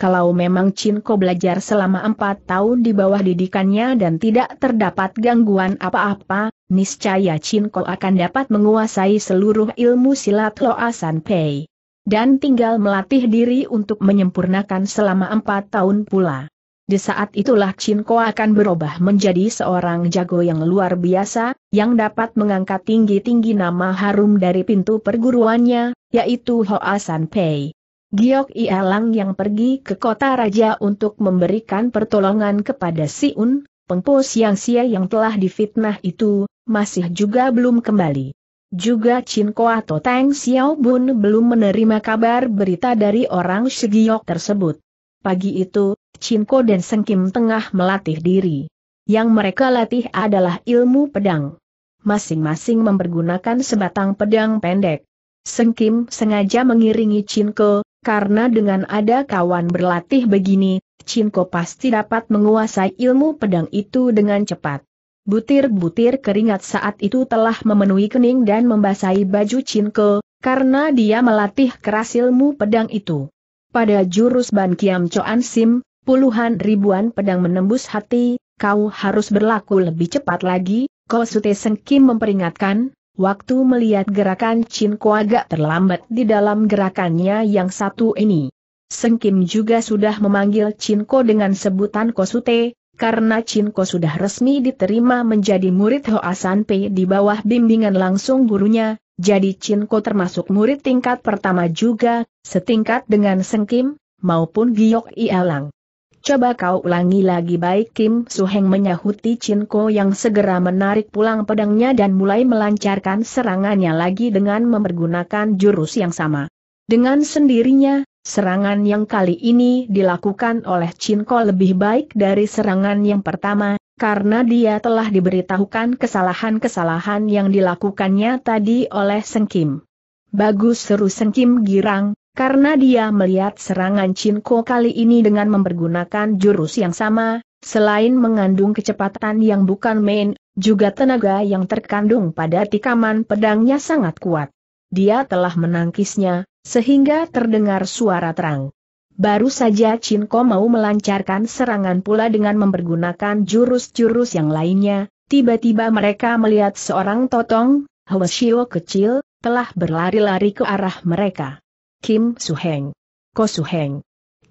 kalau memang Cinko belajar selama empat tahun di bawah didikannya dan tidak terdapat gangguan apa-apa, niscaya Cinko akan dapat menguasai seluruh ilmu silat Loa Pei Dan tinggal melatih diri untuk menyempurnakan selama empat tahun pula. Di saat itulah Cinko akan berubah menjadi seorang jago yang luar biasa, yang dapat mengangkat tinggi-tinggi nama harum dari pintu perguruannya, yaitu Hoa Pei. Giok Ialang yang pergi ke kota raja untuk memberikan pertolongan kepada si Un, pengpo Siang Sia yang telah difitnah itu, masih juga belum kembali. Juga Chin Ko atau Tang Xiao Bun belum menerima kabar berita dari orang Shigiok tersebut. Pagi itu, Chin Ko dan Seng Kim tengah melatih diri. Yang mereka latih adalah ilmu pedang. Masing-masing mempergunakan sebatang pedang pendek. Seng Kim sengaja mengiringi Chin Ko, karena dengan ada kawan berlatih begini, Cinko pasti dapat menguasai ilmu pedang itu dengan cepat. Butir-butir keringat saat itu telah memenuhi kening dan membasahi baju Cinko, karena dia melatih keras ilmu pedang itu. Pada jurus Ban Kiam Choan Sim, puluhan ribuan pedang menembus hati, kau harus berlaku lebih cepat lagi, Kosute Sengkim memperingatkan, Waktu melihat gerakan Chin Ko agak terlambat di dalam gerakannya yang satu ini. Seng Kim juga sudah memanggil Chin Ko dengan sebutan Kosute, karena Chin Ko sudah resmi diterima menjadi murid Hoa San Pei di bawah bimbingan langsung gurunya, jadi Chin Ko termasuk murid tingkat pertama juga, setingkat dengan Seng Kim, maupun Giok Ialang. Coba kau ulangi lagi baik Kim Suheng menyahuti Chin Ko yang segera menarik pulang pedangnya dan mulai melancarkan serangannya lagi dengan mempergunakan jurus yang sama. Dengan sendirinya, serangan yang kali ini dilakukan oleh Chin Ko lebih baik dari serangan yang pertama, karena dia telah diberitahukan kesalahan-kesalahan yang dilakukannya tadi oleh Seng Kim. Bagus seru Seng Kim girang, karena dia melihat serangan Cinko kali ini dengan mempergunakan jurus yang sama, selain mengandung kecepatan yang bukan main, juga tenaga yang terkandung pada tikaman pedangnya sangat kuat. Dia telah menangkisnya, sehingga terdengar suara terang. Baru saja Cinko mau melancarkan serangan pula dengan mempergunakan jurus-jurus yang lainnya, tiba-tiba mereka melihat seorang totong, Hwasio kecil, telah berlari-lari ke arah mereka. Kim Suheng. Ko Suheng.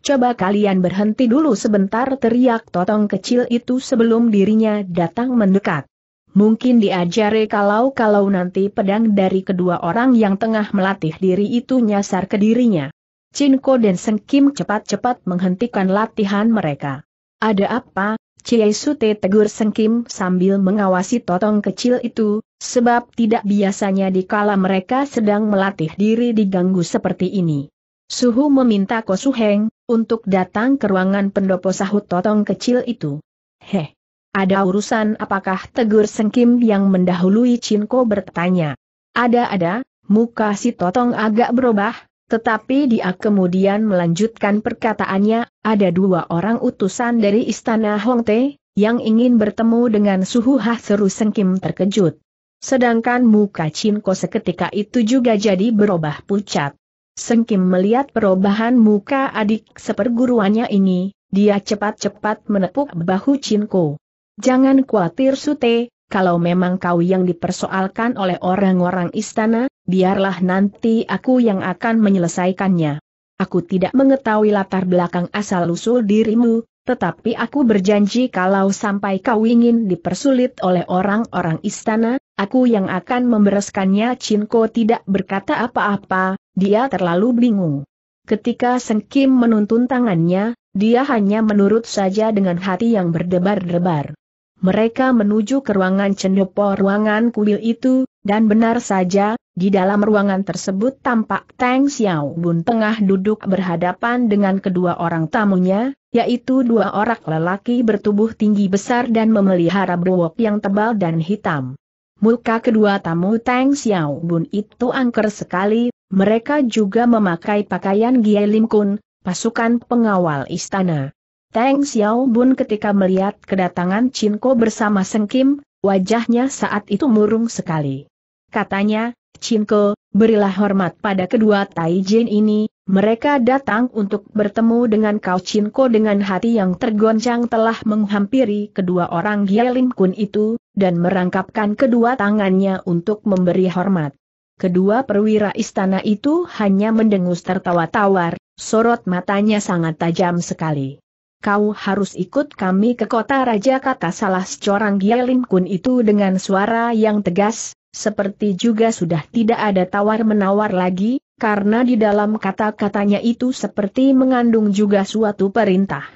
Coba kalian berhenti dulu sebentar teriak totong kecil itu sebelum dirinya datang mendekat. Mungkin diajari kalau-kalau nanti pedang dari kedua orang yang tengah melatih diri itu nyasar ke dirinya. Cinko dan Seng Kim cepat-cepat menghentikan latihan mereka. Ada apa? Cie Sute tegur Seng Kim sambil mengawasi totong kecil itu, Sebab tidak biasanya di kala mereka sedang melatih diri diganggu seperti ini. Suhu meminta Kosuheng, untuk datang ke ruangan pendopo sahut totong kecil itu. Heh, ada urusan apakah tegur sengkim yang mendahului Cinko bertanya. Ada-ada, muka si totong agak berubah, tetapi dia kemudian melanjutkan perkataannya, ada dua orang utusan dari istana Hongte, yang ingin bertemu dengan suhu seru Sengkim terkejut. Sedangkan muka Cinko seketika itu juga jadi berubah pucat. Sengkim melihat perubahan muka adik seperguruannya ini, dia cepat-cepat menepuk bahu Cinko. Jangan khawatir Sute, kalau memang kau yang dipersoalkan oleh orang-orang istana, biarlah nanti aku yang akan menyelesaikannya. Aku tidak mengetahui latar belakang asal-usul dirimu, tetapi aku berjanji kalau sampai kau ingin dipersulit oleh orang-orang istana, aku yang akan membereskannya Cinko tidak berkata apa-apa, dia terlalu bingung. Ketika Seng Kim menuntun tangannya, dia hanya menurut saja dengan hati yang berdebar-debar. Mereka menuju ke ruangan cendopo ruangan kuil itu, dan benar saja, di dalam ruangan tersebut tampak Tang Xiao Bun tengah duduk berhadapan dengan kedua orang tamunya, yaitu dua orang lelaki bertubuh tinggi besar dan memelihara brewok yang tebal dan hitam. Muka kedua tamu Tang Xiao Bun itu angker sekali, mereka juga memakai pakaian Gie Lim Kun, pasukan pengawal istana. Tang Xiao Bun ketika melihat kedatangan Ko bersama Seng Kim, wajahnya saat itu murung sekali. Katanya, Cinko, berilah hormat pada kedua Taijin ini, mereka datang untuk bertemu dengan kau Cinko dengan hati yang tergoncang telah menghampiri kedua orang Gielin Kun itu, dan merangkapkan kedua tangannya untuk memberi hormat. Kedua perwira istana itu hanya mendengus tertawa tawar, sorot matanya sangat tajam sekali. Kau harus ikut kami ke kota raja kata salah seorang Gielin Kun itu dengan suara yang tegas, seperti juga sudah tidak ada tawar-menawar lagi, karena di dalam kata-katanya itu seperti mengandung juga suatu perintah.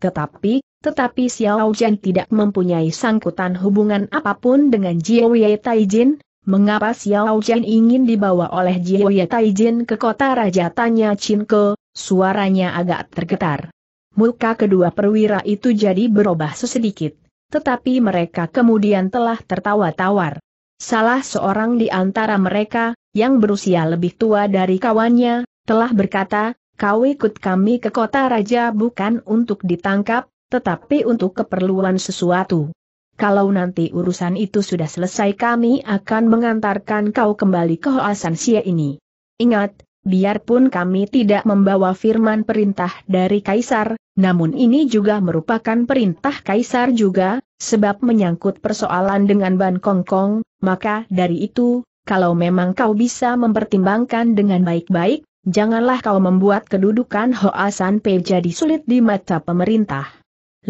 Tetapi, tetapi Xiao Zhen tidak mempunyai sangkutan hubungan apapun dengan Jiao Taijin, mengapa Xiao Zhen ingin dibawa oleh Jiao Taijin ke kota raja tanya Ke? suaranya agak tergetar. Muka kedua perwira itu jadi berubah sesedikit, tetapi mereka kemudian telah tertawa tawar. Salah seorang di antara mereka, yang berusia lebih tua dari kawannya, telah berkata, kau ikut kami ke kota raja bukan untuk ditangkap, tetapi untuk keperluan sesuatu. Kalau nanti urusan itu sudah selesai kami akan mengantarkan kau kembali ke Hoasan sia ini. Ingat, biarpun kami tidak membawa firman perintah dari Kaisar, namun ini juga merupakan perintah Kaisar juga, Sebab menyangkut persoalan dengan Ban Kongkong, maka dari itu, kalau memang kau bisa mempertimbangkan dengan baik-baik, janganlah kau membuat kedudukan Hoa San Pe jadi sulit di mata pemerintah.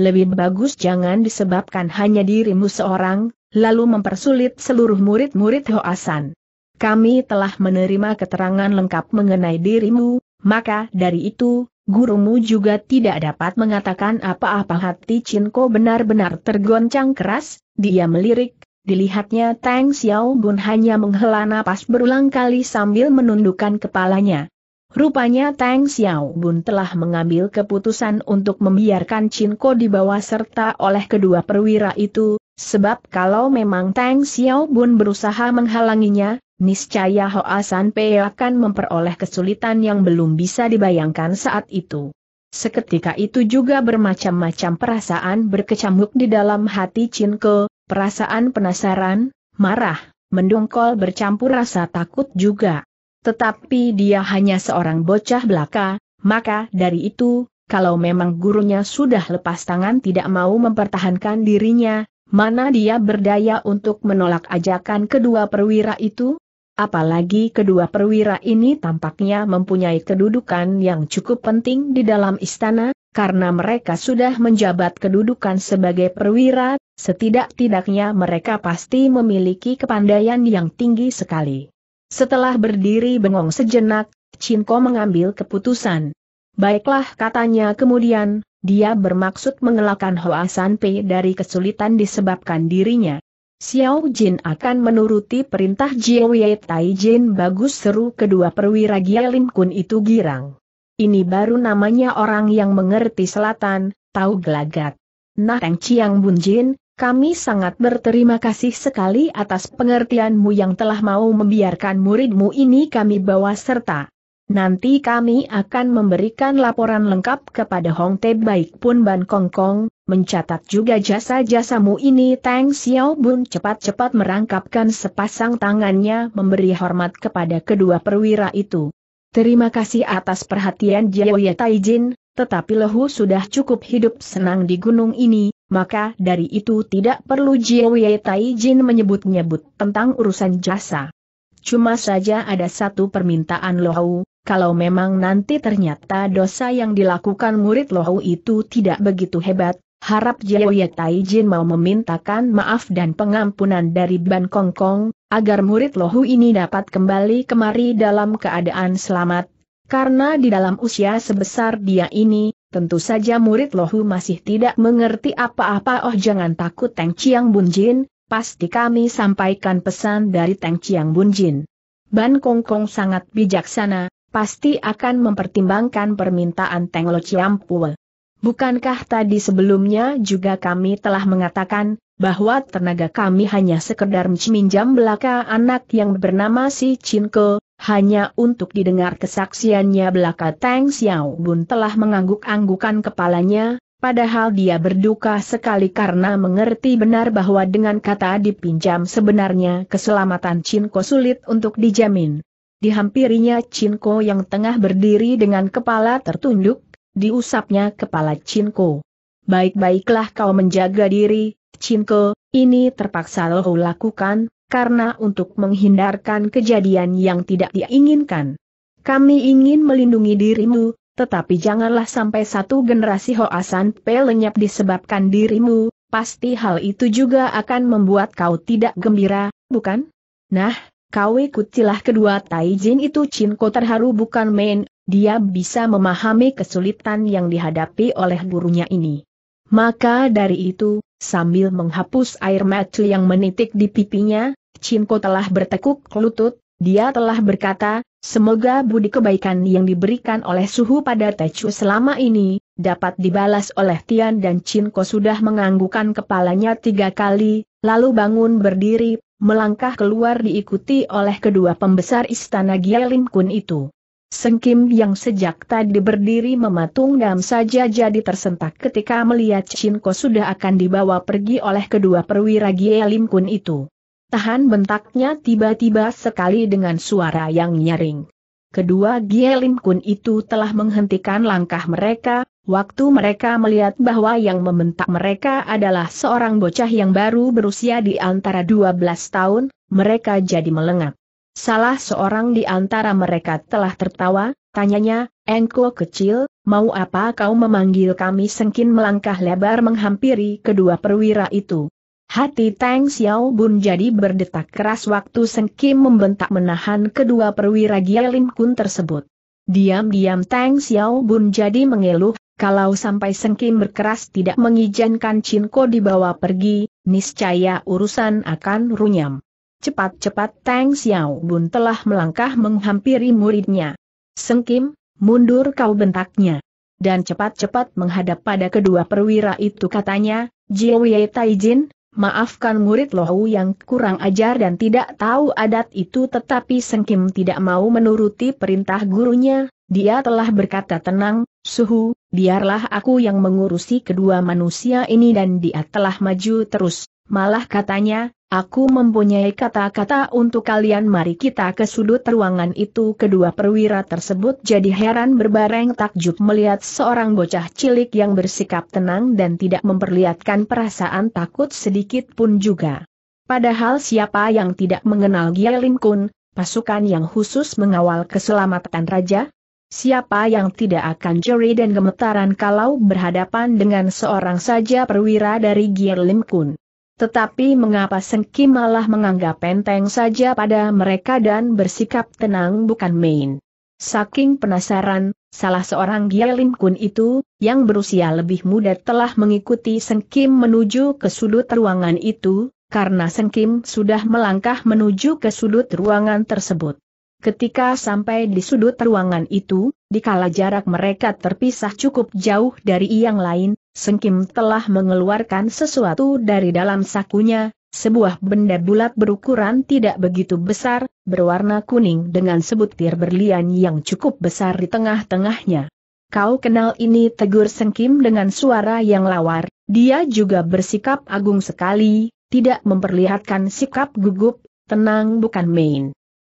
Lebih bagus jangan disebabkan hanya dirimu seorang, lalu mempersulit seluruh murid-murid Hoa San. Kami telah menerima keterangan lengkap mengenai dirimu, maka dari itu, gurumu juga tidak dapat mengatakan apa-apa hati Cinko benar-benar tergoncang keras, dia melirik, dilihatnya Tang Xiao Bun hanya menghela napas berulang kali sambil menundukkan kepalanya. Rupanya Tang Xiao Bun telah mengambil keputusan untuk membiarkan Cinko dibawa serta oleh kedua perwira itu, sebab kalau memang Tang Xiao Bun berusaha menghalanginya, niscaya Hoa San Pei akan memperoleh kesulitan yang belum bisa dibayangkan saat itu. Seketika itu juga bermacam-macam perasaan berkecamuk di dalam hati Chin Ke, perasaan penasaran, marah, mendongkol bercampur rasa takut juga. Tetapi dia hanya seorang bocah belaka, maka dari itu, kalau memang gurunya sudah lepas tangan tidak mau mempertahankan dirinya, mana dia berdaya untuk menolak ajakan kedua perwira itu? Apalagi kedua perwira ini tampaknya mempunyai kedudukan yang cukup penting di dalam istana, karena mereka sudah menjabat kedudukan sebagai perwira, setidak-tidaknya mereka pasti memiliki kepandaian yang tinggi sekali. Setelah berdiri bengong sejenak, Cinko mengambil keputusan. Baiklah katanya kemudian, dia bermaksud mengelakkan Hoa Sanpei dari kesulitan disebabkan dirinya. Xiao Jin akan menuruti perintah Jiu Jiwei Tai Jin bagus seru kedua perwira Gia Lin Kun itu girang. Ini baru namanya orang yang mengerti selatan, tahu gelagat. Nah Teng Chiang Bun Jin, kami sangat berterima kasih sekali atas pengertianmu yang telah mau membiarkan muridmu ini kami bawa serta. Nanti kami akan memberikan laporan lengkap kepada Hong Te baik pun Ban Kong Kong, mencatat juga jasa-jasamu ini Tang Xiaobun cepat-cepat merangkapkan sepasang tangannya memberi hormat kepada kedua perwira itu. Terima kasih atas perhatian Jiaoya Taijin, tetapi Lehu sudah cukup hidup senang di gunung ini, maka dari itu tidak perlu Jiaoya Taijin menyebut-nyebut tentang urusan jasa. Cuma saja ada satu permintaan Lehu, kalau memang nanti ternyata dosa yang dilakukan murid Lohu itu tidak begitu hebat, Harap Jiaoya Taijin mau memintakan maaf dan pengampunan dari Ban Kong Kong, agar murid lohu ini dapat kembali kemari dalam keadaan selamat. Karena di dalam usia sebesar dia ini, tentu saja murid lohu masih tidak mengerti apa-apa oh jangan takut Teng Chiang Bunjin, pasti kami sampaikan pesan dari Teng Chiang Bunjin. Ban Kong Kong sangat bijaksana, pasti akan mempertimbangkan permintaan Teng Lo Chiang Pue. Bukankah tadi sebelumnya juga kami telah mengatakan, bahwa tenaga kami hanya sekedar meminjam belaka anak yang bernama si Cinko, hanya untuk didengar kesaksiannya belaka Tang Xiao Bun telah mengangguk-anggukan kepalanya, padahal dia berduka sekali karena mengerti benar bahwa dengan kata dipinjam sebenarnya keselamatan Cinko sulit untuk dijamin. Dihampirinya Cinko yang tengah berdiri dengan kepala tertunduk, diusapnya kepala Cinko. Baik-baiklah kau menjaga diri, Cinko, ini terpaksa lo lakukan, karena untuk menghindarkan kejadian yang tidak diinginkan. Kami ingin melindungi dirimu, tetapi janganlah sampai satu generasi Hoasan P lenyap disebabkan dirimu, pasti hal itu juga akan membuat kau tidak gembira, bukan? Nah, kau ikutilah kedua Taijin itu Cinko terharu bukan main, dia bisa memahami kesulitan yang dihadapi oleh gurunya ini. Maka dari itu, sambil menghapus air mata yang menitik di pipinya, Cinko telah bertekuk lutut, dia telah berkata, semoga budi kebaikan yang diberikan oleh suhu pada Tecu selama ini, dapat dibalas oleh Tian dan Cinko sudah menganggukan kepalanya tiga kali, lalu bangun berdiri, melangkah keluar diikuti oleh kedua pembesar istana Gialim Kun itu. Sengkim yang sejak tadi berdiri mematung dam saja jadi tersentak ketika melihat Cinko sudah akan dibawa pergi oleh kedua perwira Gie Kun itu. Tahan bentaknya tiba-tiba sekali dengan suara yang nyaring. Kedua Gie Kun itu telah menghentikan langkah mereka, waktu mereka melihat bahwa yang membentak mereka adalah seorang bocah yang baru berusia di antara 12 tahun, mereka jadi melengak. Salah seorang di antara mereka telah tertawa, tanyanya, Engko kecil, mau apa kau memanggil kami sengkin melangkah lebar menghampiri kedua perwira itu. Hati Tang Xiao Bun jadi berdetak keras waktu Seng Kim membentak menahan kedua perwira Gialim Kun tersebut. Diam-diam Tang Xiao Bun jadi mengeluh, kalau sampai Seng Kim berkeras tidak mengizinkan Ko dibawa pergi, niscaya urusan akan runyam. Cepat-cepat Tang Xiao Bun telah melangkah menghampiri muridnya. Seng Kim, mundur kau bentaknya. Dan cepat-cepat menghadap pada kedua perwira itu katanya, Jiwei Taijin, maafkan murid Lohu yang kurang ajar dan tidak tahu adat itu tetapi Seng Kim tidak mau menuruti perintah gurunya, dia telah berkata tenang, Suhu, biarlah aku yang mengurusi kedua manusia ini dan dia telah maju terus. Malah katanya, Aku mempunyai kata-kata untuk kalian mari kita ke sudut ruangan itu kedua perwira tersebut jadi heran berbareng takjub melihat seorang bocah cilik yang bersikap tenang dan tidak memperlihatkan perasaan takut sedikit pun juga. Padahal siapa yang tidak mengenal Gialim Kun, pasukan yang khusus mengawal keselamatan raja? Siapa yang tidak akan jeri dan gemetaran kalau berhadapan dengan seorang saja perwira dari Gialim Kun? Tetapi mengapa Sengki malah menganggap enteng saja pada mereka dan bersikap tenang bukan main? Saking penasaran, salah seorang Gielin Kun itu, yang berusia lebih muda telah mengikuti Sengkim menuju ke sudut ruangan itu, karena Sengkim sudah melangkah menuju ke sudut ruangan tersebut. Ketika sampai di sudut ruangan itu, dikala jarak mereka terpisah cukup jauh dari yang lain, Sengkim telah mengeluarkan sesuatu dari dalam sakunya, sebuah benda bulat berukuran tidak begitu besar, berwarna kuning dengan sebutir berlian yang cukup besar di tengah-tengahnya. Kau kenal ini tegur Sengkim dengan suara yang lawar, dia juga bersikap agung sekali, tidak memperlihatkan sikap gugup, tenang bukan main.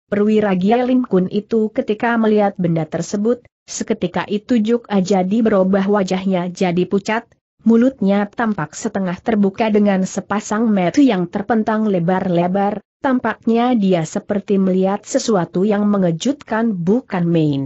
Perwira Lim Kun itu ketika melihat benda tersebut, seketika itu juga jadi berubah wajahnya jadi pucat, Mulutnya tampak setengah terbuka dengan sepasang metu yang terpentang lebar-lebar, tampaknya dia seperti melihat sesuatu yang mengejutkan bukan main.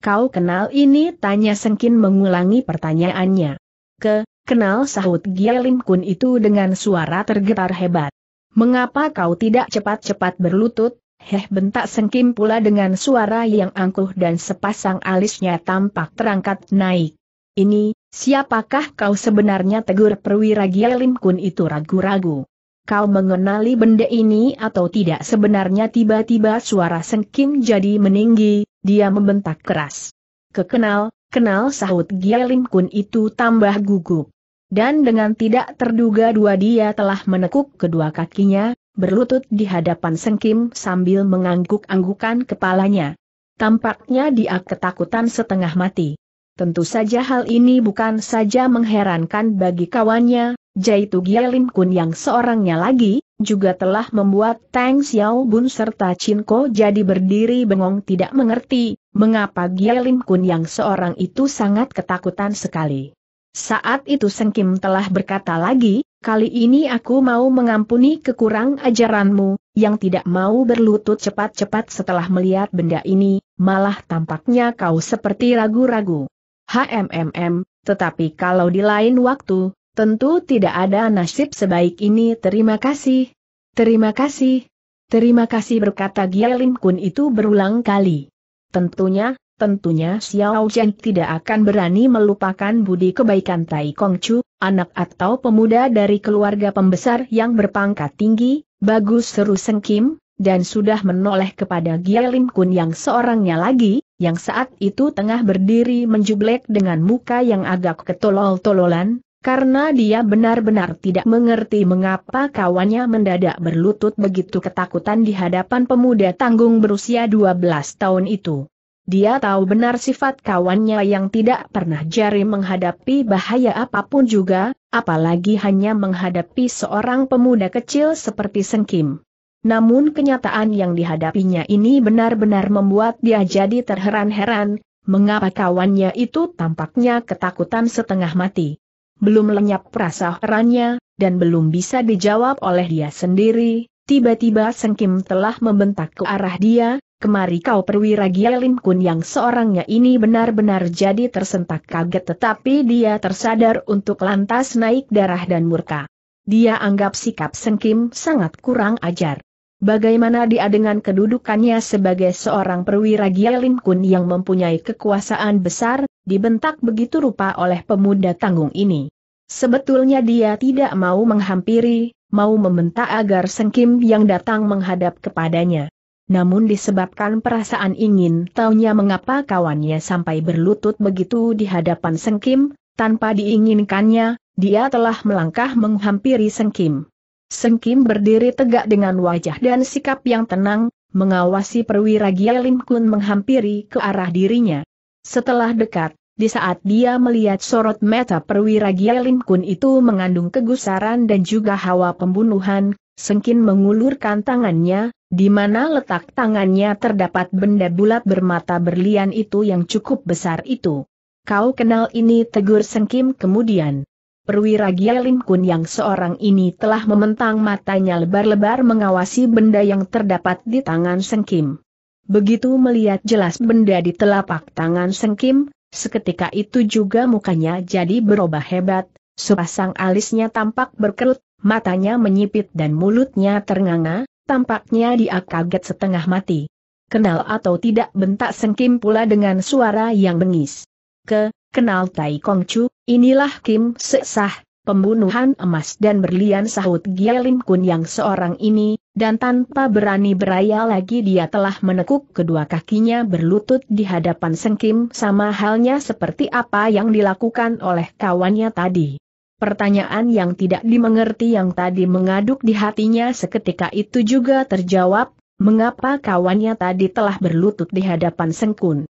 Kau kenal ini? Tanya Sengkin mengulangi pertanyaannya. Ke, kenal sahut Gielim Kun itu dengan suara tergetar hebat. Mengapa kau tidak cepat-cepat berlutut? Heh bentak Sengkin pula dengan suara yang angkuh dan sepasang alisnya tampak terangkat naik. Ini, Siapakah kau sebenarnya tegur perwira Gielim Kun itu ragu-ragu? Kau mengenali benda ini atau tidak sebenarnya tiba-tiba suara sengkim jadi meninggi, dia membentak keras. Kekenal, kenal sahut Gielim Kun itu tambah gugup. Dan dengan tidak terduga dua dia telah menekuk kedua kakinya, berlutut di hadapan sengkim sambil mengangguk-anggukan kepalanya. Tampaknya dia ketakutan setengah mati. Tentu saja hal ini bukan saja mengherankan bagi kawannya, Jaitu Gia Lim Kun yang seorangnya lagi, juga telah membuat Tang Xiao Bun serta Chin Ko jadi berdiri bengong tidak mengerti, mengapa Gia Lim Kun yang seorang itu sangat ketakutan sekali. Saat itu Seng Kim telah berkata lagi, kali ini aku mau mengampuni kekurang ajaranmu, yang tidak mau berlutut cepat-cepat setelah melihat benda ini, malah tampaknya kau seperti ragu-ragu. HMMM, tetapi kalau di lain waktu, tentu tidak ada nasib sebaik ini terima kasih. Terima kasih. Terima kasih berkata Gialim Kun itu berulang kali. Tentunya, tentunya Xiao Zhen tidak akan berani melupakan budi kebaikan Tai Kong Chu, anak atau pemuda dari keluarga pembesar yang berpangkat tinggi, bagus seru sengkim, dan sudah menoleh kepada Gialim Kun yang seorangnya lagi, yang saat itu tengah berdiri menjublek dengan muka yang agak ketolol-tololan, karena dia benar-benar tidak mengerti mengapa kawannya mendadak berlutut begitu ketakutan di hadapan pemuda tanggung berusia 12 tahun itu. Dia tahu benar sifat kawannya yang tidak pernah jari menghadapi bahaya apapun juga, apalagi hanya menghadapi seorang pemuda kecil seperti Sengkim. Namun kenyataan yang dihadapinya ini benar-benar membuat dia jadi terheran-heran, mengapa kawannya itu tampaknya ketakutan setengah mati. Belum lenyap perasa herannya, dan belum bisa dijawab oleh dia sendiri, tiba-tiba Sengkim telah membentak ke arah dia, Kemari kau perwira Gialim Kun yang seorangnya ini benar-benar jadi tersentak kaget tetapi dia tersadar untuk lantas naik darah dan murka. Dia anggap sikap Sengkim sangat kurang ajar. Bagaimana dia dengan kedudukannya sebagai seorang perwira Gialin Kun yang mempunyai kekuasaan besar, dibentak begitu rupa oleh pemuda tanggung ini. Sebetulnya dia tidak mau menghampiri, mau membentak agar Sengkim yang datang menghadap kepadanya. Namun disebabkan perasaan ingin taunya mengapa kawannya sampai berlutut begitu di hadapan Sengkim, tanpa diinginkannya, dia telah melangkah menghampiri Sengkim. Sengkim berdiri tegak dengan wajah dan sikap yang tenang, mengawasi perwira Gia Lim Kun menghampiri ke arah dirinya. Setelah dekat, di saat dia melihat sorot mata perwira Gia Lim Kun itu mengandung kegusaran dan juga hawa pembunuhan, Sengkin mengulurkan tangannya, di mana letak tangannya terdapat benda bulat bermata berlian itu yang cukup besar itu. Kau kenal ini tegur Sengkim kemudian. Perwira Gialim Kun yang seorang ini telah mementang matanya lebar-lebar mengawasi benda yang terdapat di tangan Sengkim. Begitu melihat jelas benda di telapak tangan Sengkim, seketika itu juga mukanya jadi berubah hebat, sepasang alisnya tampak berkerut, matanya menyipit dan mulutnya ternganga, tampaknya dia kaget setengah mati. Kenal atau tidak bentak Sengkim pula dengan suara yang bengis. Ke, kenal Tai Chu? Inilah Kim Seksah, pembunuhan emas dan berlian sahut Gia Lim Kun yang seorang ini, dan tanpa berani beraya lagi dia telah menekuk kedua kakinya berlutut di hadapan Seng Kim sama halnya seperti apa yang dilakukan oleh kawannya tadi. Pertanyaan yang tidak dimengerti yang tadi mengaduk di hatinya seketika itu juga terjawab, mengapa kawannya tadi telah berlutut di hadapan Seng Kun?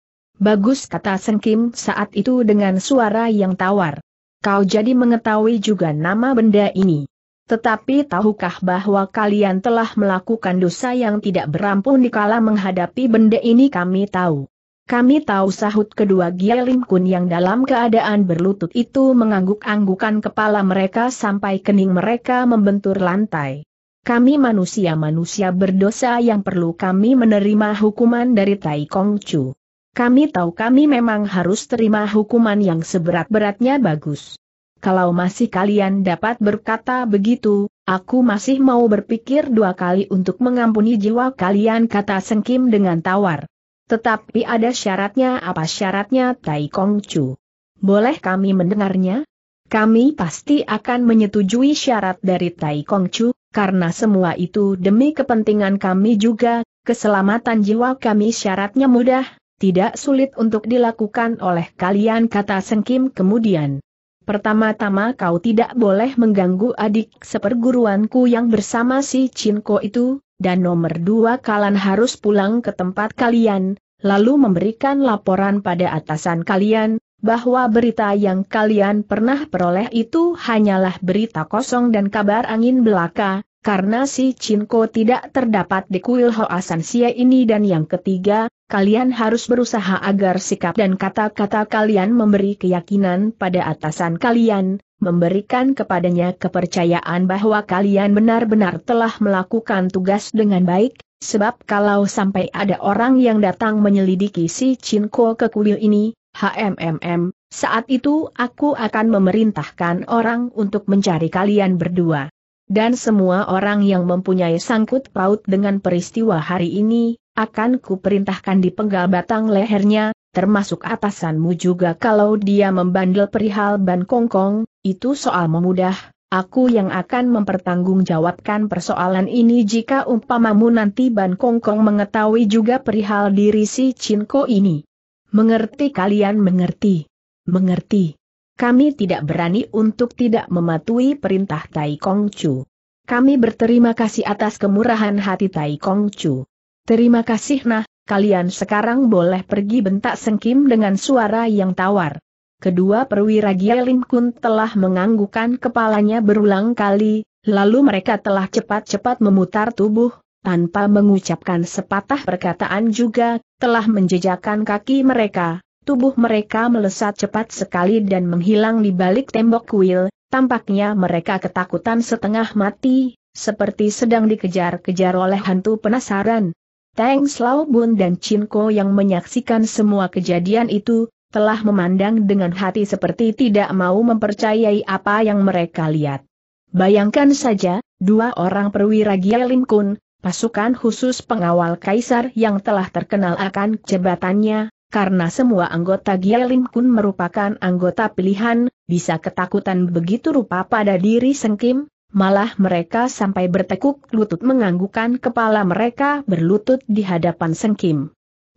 Bagus kata Sen Kim saat itu dengan suara yang tawar. Kau jadi mengetahui juga nama benda ini. Tetapi tahukah bahwa kalian telah melakukan dosa yang tidak berampun kala menghadapi benda ini kami tahu. Kami tahu sahut kedua Gialim Kun yang dalam keadaan berlutut itu mengangguk-anggukan kepala mereka sampai kening mereka membentur lantai. Kami manusia-manusia berdosa yang perlu kami menerima hukuman dari Tai Kong Chu. Kami tahu kami memang harus terima hukuman yang seberat-beratnya bagus. Kalau masih kalian dapat berkata begitu, aku masih mau berpikir dua kali untuk mengampuni jiwa kalian kata Sengkim dengan tawar. Tetapi ada syaratnya apa syaratnya Tai Kong Chu? Boleh kami mendengarnya? Kami pasti akan menyetujui syarat dari Tai Kong Chu, karena semua itu demi kepentingan kami juga, keselamatan jiwa kami syaratnya mudah, tidak sulit untuk dilakukan oleh kalian kata Seng Kim kemudian. Pertama-tama kau tidak boleh mengganggu adik seperguruanku yang bersama si Cinko itu, dan nomor dua kalian harus pulang ke tempat kalian, lalu memberikan laporan pada atasan kalian, bahwa berita yang kalian pernah peroleh itu hanyalah berita kosong dan kabar angin belaka, karena si Cinko tidak terdapat di kuil Hoasan Sia ini dan yang ketiga, kalian harus berusaha agar sikap dan kata-kata kalian memberi keyakinan pada atasan kalian, memberikan kepadanya kepercayaan bahwa kalian benar-benar telah melakukan tugas dengan baik, sebab kalau sampai ada orang yang datang menyelidiki si Cinko ke kuil ini, HMMM, saat itu aku akan memerintahkan orang untuk mencari kalian berdua dan semua orang yang mempunyai sangkut paut dengan peristiwa hari ini, akan kuperintahkan dipenggal batang lehernya, termasuk atasanmu juga kalau dia membandel perihal ban kongkong, itu soal memudah, Aku yang akan mempertanggungjawabkan persoalan ini jika umpamamu nanti Ban Kongkong mengetahui juga perihal diri si Cinko ini. Mengerti kalian mengerti? Mengerti. Kami tidak berani untuk tidak mematuhi perintah Tai Kong Chu. Kami berterima kasih atas kemurahan hati Tai Kong Chu. Terima kasih nah, kalian sekarang boleh pergi bentak Sengkim dengan suara yang tawar. Kedua perwira Gialim Kun telah menganggukkan kepalanya berulang kali, lalu mereka telah cepat-cepat memutar tubuh, tanpa mengucapkan sepatah perkataan juga, telah menjejakkan kaki mereka, tubuh mereka melesat cepat sekali dan menghilang di balik tembok kuil, tampaknya mereka ketakutan setengah mati, seperti sedang dikejar-kejar oleh hantu penasaran. Teng Slau Bun dan Chin Ko yang menyaksikan semua kejadian itu, telah memandang dengan hati seperti tidak mau mempercayai apa yang mereka lihat. Bayangkan saja, dua orang perwira Gielin Kun, pasukan khusus pengawal kaisar yang telah terkenal akan cebatannya, karena semua anggota Gialim Kun merupakan anggota pilihan, bisa ketakutan begitu rupa pada diri Sengkim, malah mereka sampai bertekuk lutut menganggukan kepala mereka berlutut di hadapan Sengkim.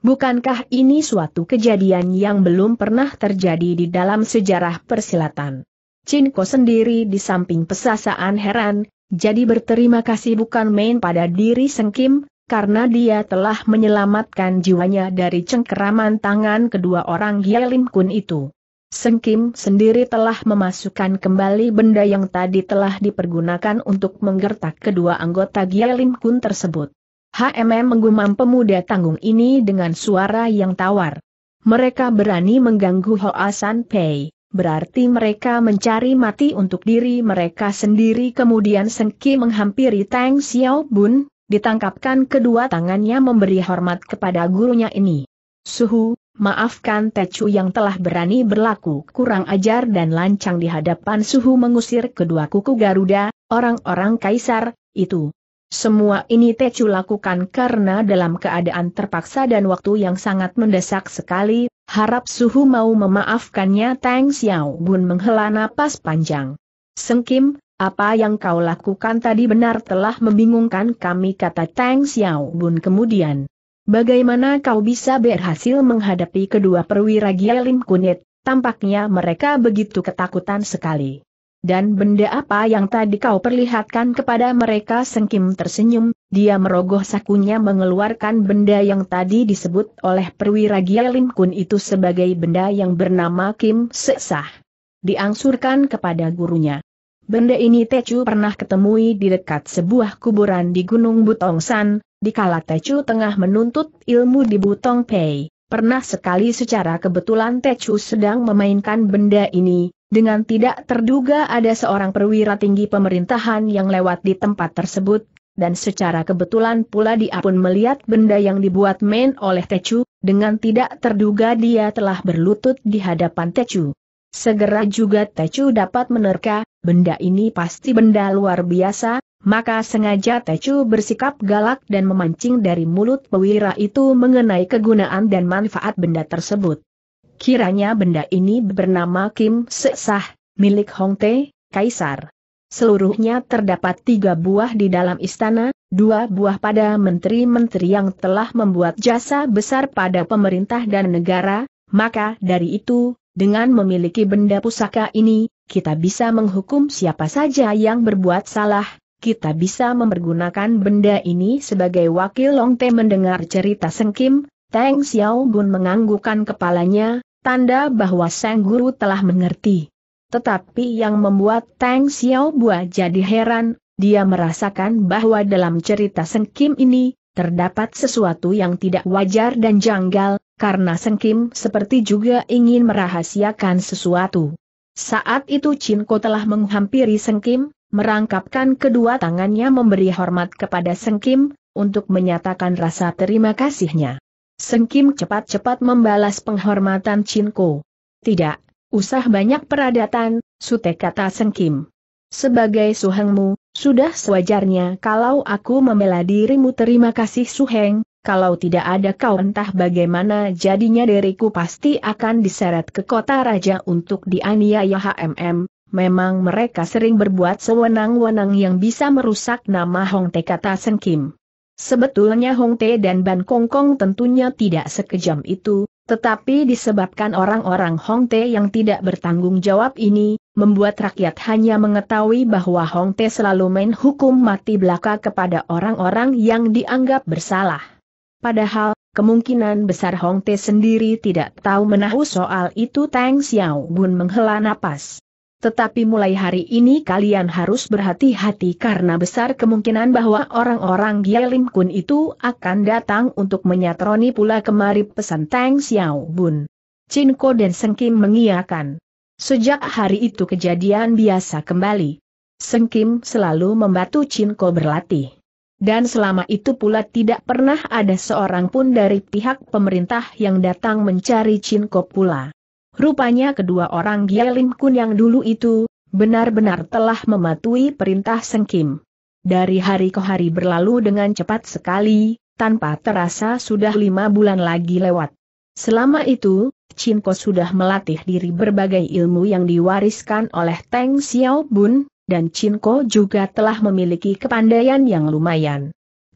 Bukankah ini suatu kejadian yang belum pernah terjadi di dalam sejarah persilatan? Chin Ko sendiri di samping pesasaan heran, jadi berterima kasih bukan main pada diri Sengkim, karena dia telah menyelamatkan jiwanya dari cengkeraman tangan kedua orang Yelim Kun itu. Sengkim sendiri telah memasukkan kembali benda yang tadi telah dipergunakan untuk menggertak kedua anggota Gyelim Kun tersebut. HMM menggumam pemuda tanggung ini dengan suara yang tawar. Mereka berani mengganggu Hoa Pei, berarti mereka mencari mati untuk diri mereka sendiri kemudian Kim menghampiri Tang Xiao Bun, ditangkapkan kedua tangannya memberi hormat kepada gurunya ini. Suhu, maafkan Tecu yang telah berani berlaku kurang ajar dan lancang di hadapan Suhu mengusir kedua kuku Garuda, orang-orang kaisar, itu. Semua ini Tecu lakukan karena dalam keadaan terpaksa dan waktu yang sangat mendesak sekali, harap Suhu mau memaafkannya Tang Xiao Bun menghela napas panjang. Sengkim, apa yang kau lakukan tadi benar telah membingungkan kami kata Tang Xiao Bun kemudian. Bagaimana kau bisa berhasil menghadapi kedua perwira Gialim Kunet, tampaknya mereka begitu ketakutan sekali. Dan benda apa yang tadi kau perlihatkan kepada mereka sengkim tersenyum, dia merogoh sakunya mengeluarkan benda yang tadi disebut oleh perwira Gialim Kun itu sebagai benda yang bernama Kim Seksah. Diangsurkan kepada gurunya. Benda ini Tecu pernah ketemui di dekat sebuah kuburan di Gunung Butongsan, di kala Tecu tengah menuntut ilmu di Butong Pei. Pernah sekali secara kebetulan Tecu sedang memainkan benda ini, dengan tidak terduga ada seorang perwira tinggi pemerintahan yang lewat di tempat tersebut, dan secara kebetulan pula dia pun melihat benda yang dibuat main oleh Tecu, dengan tidak terduga dia telah berlutut di hadapan Tecu. Segera juga Tecu dapat menerka, benda ini pasti benda luar biasa, maka sengaja Tecu bersikap galak dan memancing dari mulut pewira itu mengenai kegunaan dan manfaat benda tersebut. Kiranya benda ini bernama Kim Seksah, milik Hong Te, Kaisar. Seluruhnya terdapat tiga buah di dalam istana, dua buah pada menteri-menteri yang telah membuat jasa besar pada pemerintah dan negara, maka dari itu, dengan memiliki benda pusaka ini, kita bisa menghukum siapa saja yang berbuat salah, kita bisa mempergunakan benda ini sebagai wakil Long Te mendengar cerita Seng Kim, Tang Xiao Bun menganggukkan kepalanya, tanda bahwa Sang Guru telah mengerti. Tetapi yang membuat Tang Xiao Bua jadi heran, dia merasakan bahwa dalam cerita Seng Kim ini, terdapat sesuatu yang tidak wajar dan janggal, karena Seng Kim seperti juga ingin merahasiakan sesuatu. Saat itu Ko telah menghampiri Seng Kim, merangkapkan kedua tangannya memberi hormat kepada Seng Kim untuk menyatakan rasa terima kasihnya. Seng Kim cepat-cepat membalas penghormatan Ko. Tidak, usah banyak peradatan, sute kata Kim. Sebagai suhengmu, sudah sewajarnya kalau aku membela dirimu terima kasih suheng, kalau tidak ada kau entah bagaimana jadinya diriku pasti akan diseret ke kota raja untuk dianiaya HMM, memang mereka sering berbuat sewenang-wenang yang bisa merusak nama Hong Te kata Sen Kim. Sebetulnya Hong Te dan Ban Kong Kong tentunya tidak sekejam itu, tetapi disebabkan orang-orang Hong Te yang tidak bertanggung jawab ini, membuat rakyat hanya mengetahui bahwa Hong Te selalu main hukum mati belaka kepada orang-orang yang dianggap bersalah. Padahal, kemungkinan besar Hong Te sendiri tidak tahu menahu soal itu Tang Xiao Bun menghela napas. Tetapi mulai hari ini kalian harus berhati-hati karena besar kemungkinan bahwa orang-orang Lim Kun itu akan datang untuk menyatroni pula kemari pesan Tang Xiao Bun. Ko dan Kim mengiakan. Sejak hari itu kejadian biasa kembali. Kim selalu membantu Chin Ko berlatih. Dan selama itu pula tidak pernah ada seorang pun dari pihak pemerintah yang datang mencari Chin Kok pula. Rupanya kedua orang Gialim Kun yang dulu itu, benar-benar telah mematuhi perintah Seng Kim. Dari hari ke hari berlalu dengan cepat sekali, tanpa terasa sudah lima bulan lagi lewat. Selama itu, Chin Kok sudah melatih diri berbagai ilmu yang diwariskan oleh Teng Bun dan Cinco juga telah memiliki kepandaian yang lumayan.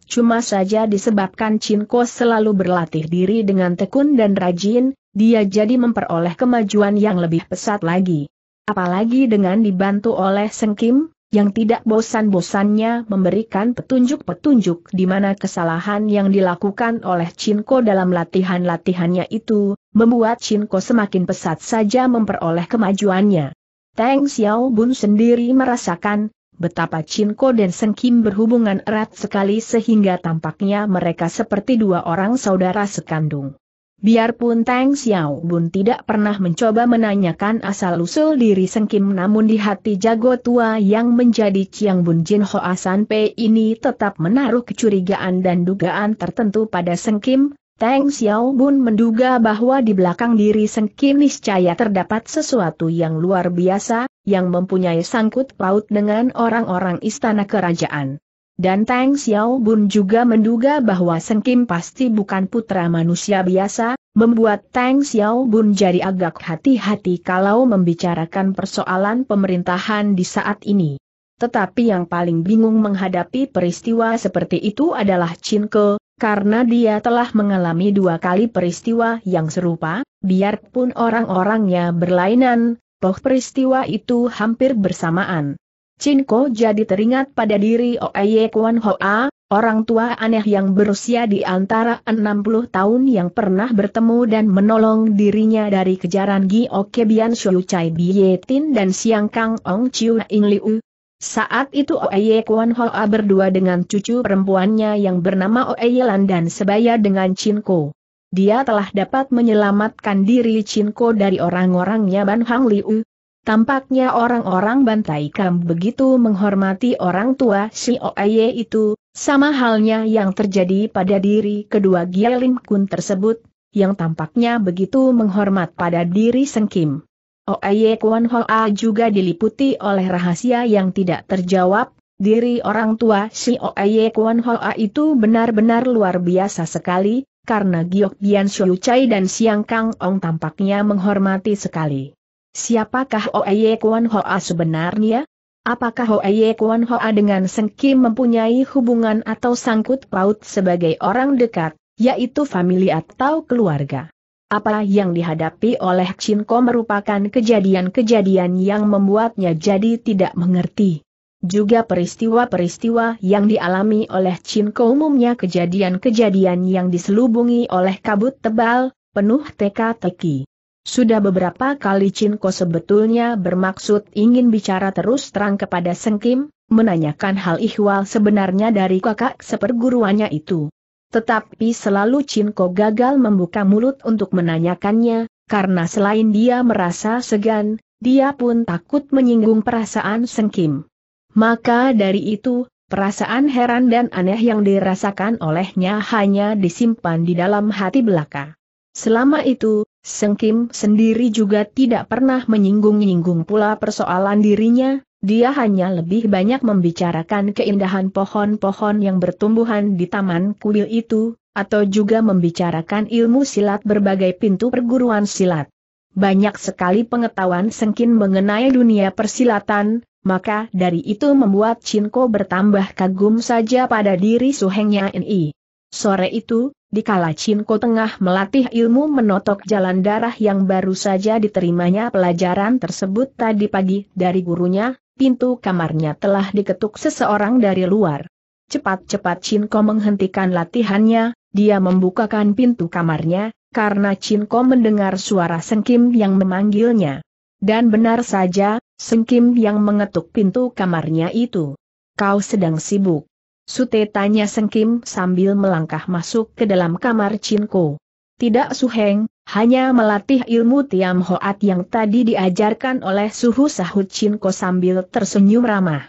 Cuma saja disebabkan Cinco selalu berlatih diri dengan tekun dan rajin, dia jadi memperoleh kemajuan yang lebih pesat lagi. Apalagi dengan dibantu oleh Kim, yang tidak bosan-bosannya memberikan petunjuk-petunjuk di mana kesalahan yang dilakukan oleh Cinco dalam latihan-latihannya itu, membuat Cinco semakin pesat saja memperoleh kemajuannya. Tang Xiao Bun sendiri merasakan, betapa Ko dan Seng Kim berhubungan erat sekali sehingga tampaknya mereka seperti dua orang saudara sekandung. Biarpun Tang Xiao Bun tidak pernah mencoba menanyakan asal-usul diri Seng Kim namun di hati jago tua yang menjadi Chiang Bun Jin Ho Asan Pei ini tetap menaruh kecurigaan dan dugaan tertentu pada Seng Kim, Tang Bun menduga bahwa di belakang diri Sengki niscaya terdapat sesuatu yang luar biasa, yang mempunyai sangkut paut dengan orang-orang istana kerajaan. Dan Tang Bun juga menduga bahwa Kim pasti bukan putra manusia biasa, membuat Tang Bun jadi agak hati-hati kalau membicarakan persoalan pemerintahan di saat ini. Tetapi yang paling bingung menghadapi peristiwa seperti itu adalah Chin Ke, karena dia telah mengalami dua kali peristiwa yang serupa, biarpun orang-orangnya berlainan, toh peristiwa itu hampir bersamaan. Cinko jadi teringat pada diri Oeye Kwan Hoa, orang tua aneh yang berusia di antara 60 tahun yang pernah bertemu dan menolong dirinya dari kejaran Gi Oke Bian Shou Chai Bietin dan Siang Kang Ong Chiu Ing Liu. Saat itu Oeye Kuan Hoa berdua dengan cucu perempuannya yang bernama Oeye Lan dan sebaya dengan Chinko. Dia telah dapat menyelamatkan diri Chinko dari orang-orangnya Ban Hang Liu. Tampaknya orang-orang Bantai Kam begitu menghormati orang tua si Oeye itu, sama halnya yang terjadi pada diri kedua Gia Lin Kun tersebut, yang tampaknya begitu menghormat pada diri Seng Kim. Oye oh, Kwon Hoa juga diliputi oleh rahasia yang tidak terjawab, diri orang tua si Oye oh, Kwon Hoa itu benar-benar luar biasa sekali, karena Giok Bian Shou Chai dan Siang Kang Ong tampaknya menghormati sekali. Siapakah Oye oh, Kwon Hoa sebenarnya? Apakah Oye Kwon Hoa dengan Seng Kim mempunyai hubungan atau sangkut paut sebagai orang dekat, yaitu famili atau keluarga? Apa yang dihadapi oleh Cinko merupakan kejadian-kejadian yang membuatnya jadi tidak mengerti. Juga peristiwa-peristiwa yang dialami oleh Cinko umumnya kejadian-kejadian yang diselubungi oleh kabut tebal, penuh teka-teki. Sudah beberapa kali Cinko sebetulnya bermaksud ingin bicara terus terang kepada Sengkim, menanyakan hal ihwal sebenarnya dari kakak seperguruannya itu. Tetapi selalu Cinko gagal membuka mulut untuk menanyakannya, karena selain dia merasa segan, dia pun takut menyinggung perasaan Sengkim. Maka dari itu, perasaan heran dan aneh yang dirasakan olehnya hanya disimpan di dalam hati belaka. Selama itu, Sengkim sendiri juga tidak pernah menyinggung-nyinggung pula persoalan dirinya, dia hanya lebih banyak membicarakan keindahan pohon-pohon yang bertumbuhan di taman kuil itu, atau juga membicarakan ilmu silat berbagai pintu perguruan silat. Banyak sekali pengetahuan Sengkin mengenai dunia persilatan, maka dari itu membuat Cinko bertambah kagum saja pada diri suhengnya ini. Sore itu, dikala Cinko tengah melatih ilmu menotok jalan darah yang baru saja diterimanya pelajaran tersebut tadi pagi dari gurunya, pintu kamarnya telah diketuk seseorang dari luar. Cepat-cepat Cinko menghentikan latihannya, dia membukakan pintu kamarnya, karena Cinko mendengar suara Sengkim yang memanggilnya. Dan benar saja, Sengkim yang mengetuk pintu kamarnya itu. Kau sedang sibuk. Sute tanya Sengkim sambil melangkah masuk ke dalam kamar Cinko. Tidak Suheng, hanya melatih ilmu Tiam Hoat yang tadi diajarkan oleh Suhu Sahut Chinko sambil tersenyum ramah.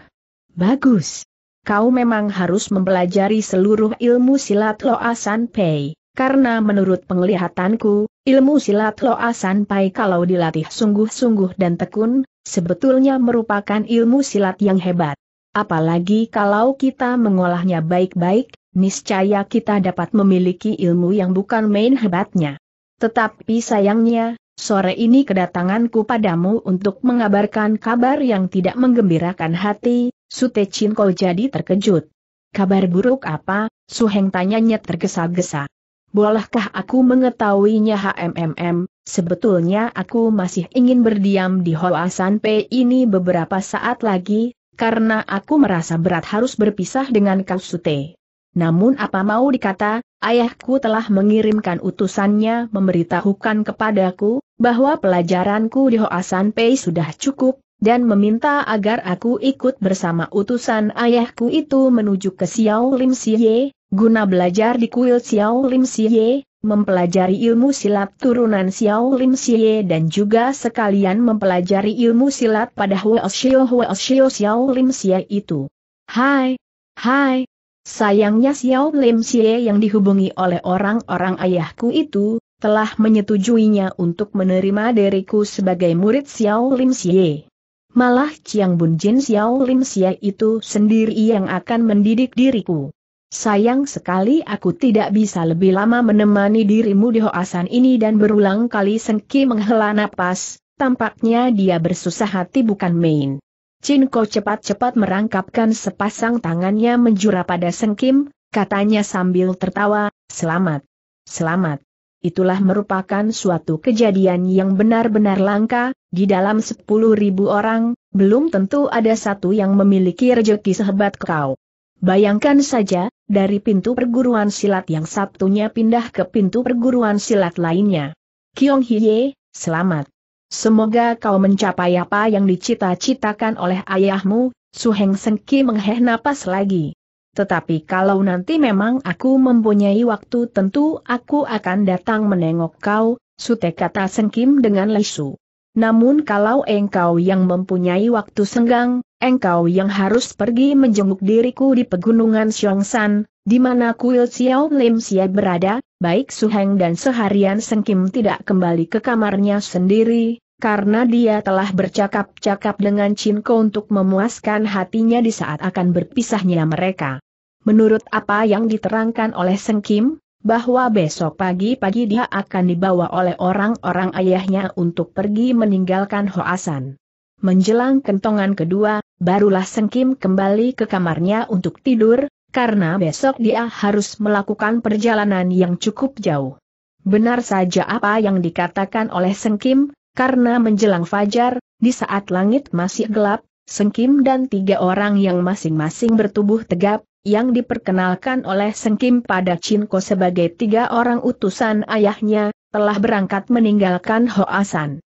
Bagus. Kau memang harus mempelajari seluruh ilmu silat Loa San Pei, karena menurut penglihatanku, ilmu silat Loa San Pei kalau dilatih sungguh-sungguh dan tekun, sebetulnya merupakan ilmu silat yang hebat. Apalagi kalau kita mengolahnya baik-baik, niscaya kita dapat memiliki ilmu yang bukan main hebatnya. Tetapi sayangnya, sore ini kedatanganku padamu untuk mengabarkan kabar yang tidak menggembirakan hati, Sute Chin kau jadi terkejut. Kabar buruk apa? Suheng tanyanya tergesa-gesa. Bolehkah aku mengetahuinya HMMM, sebetulnya aku masih ingin berdiam di Hoa San P ini beberapa saat lagi, karena aku merasa berat harus berpisah dengan kau, Sute. Namun apa mau dikata, ayahku telah mengirimkan utusannya memberitahukan kepadaku, bahwa pelajaranku di Hoasan Pei sudah cukup, dan meminta agar aku ikut bersama utusan ayahku itu menuju ke Xiao Lim Siye, guna belajar di kuil Xiao Lim Siye, mempelajari ilmu silat turunan Xiao Lim Siye dan juga sekalian mempelajari ilmu silat pada Huo Xiao Huo Xiao Xiao Lim Siye itu. Hai, hai, Sayangnya Xiao Lim Xie yang dihubungi oleh orang-orang ayahku itu, telah menyetujuinya untuk menerima diriku sebagai murid Xiao Lim Xie. Malah Chiang Bun Jin Xiao Lim Xie itu sendiri yang akan mendidik diriku. Sayang sekali aku tidak bisa lebih lama menemani dirimu di hoasan ini dan berulang kali Sengki menghela napas, tampaknya dia bersusah hati bukan main. Chin kau cepat-cepat merangkapkan sepasang tangannya menjura pada Sengkim, katanya sambil tertawa, selamat, selamat. Itulah merupakan suatu kejadian yang benar-benar langka, di dalam sepuluh ribu orang, belum tentu ada satu yang memiliki rejeki sehebat kau. Bayangkan saja, dari pintu perguruan silat yang satunya pindah ke pintu perguruan silat lainnya. Kiong Hiye, selamat. Semoga kau mencapai apa yang dicita-citakan oleh ayahmu, Suheng Sengki mengheh napas lagi. Tetapi kalau nanti memang aku mempunyai waktu tentu aku akan datang menengok kau, Sute kata Sengkim dengan lesu. Namun kalau engkau yang mempunyai waktu senggang, engkau yang harus pergi menjenguk diriku di pegunungan Xiongsan, di mana kuil Xiao Lim Xia berada, baik Su Suheng dan seharian Seng Kim tidak kembali ke kamarnya sendiri, karena dia telah bercakap-cakap dengan Chin Ko untuk memuaskan hatinya di saat akan berpisahnya mereka. Menurut apa yang diterangkan oleh Seng Kim, bahwa besok pagi-pagi dia akan dibawa oleh orang-orang ayahnya untuk pergi meninggalkan Hoasan. Menjelang kentongan kedua, barulah Seng Kim kembali ke kamarnya untuk tidur, karena besok dia harus melakukan perjalanan yang cukup jauh. Benar saja apa yang dikatakan oleh Sengkim, karena menjelang fajar, di saat langit masih gelap, Sengkim dan tiga orang yang masing-masing bertubuh tegap, yang diperkenalkan oleh Sengkim pada Ko sebagai tiga orang utusan ayahnya, telah berangkat meninggalkan Hoasan.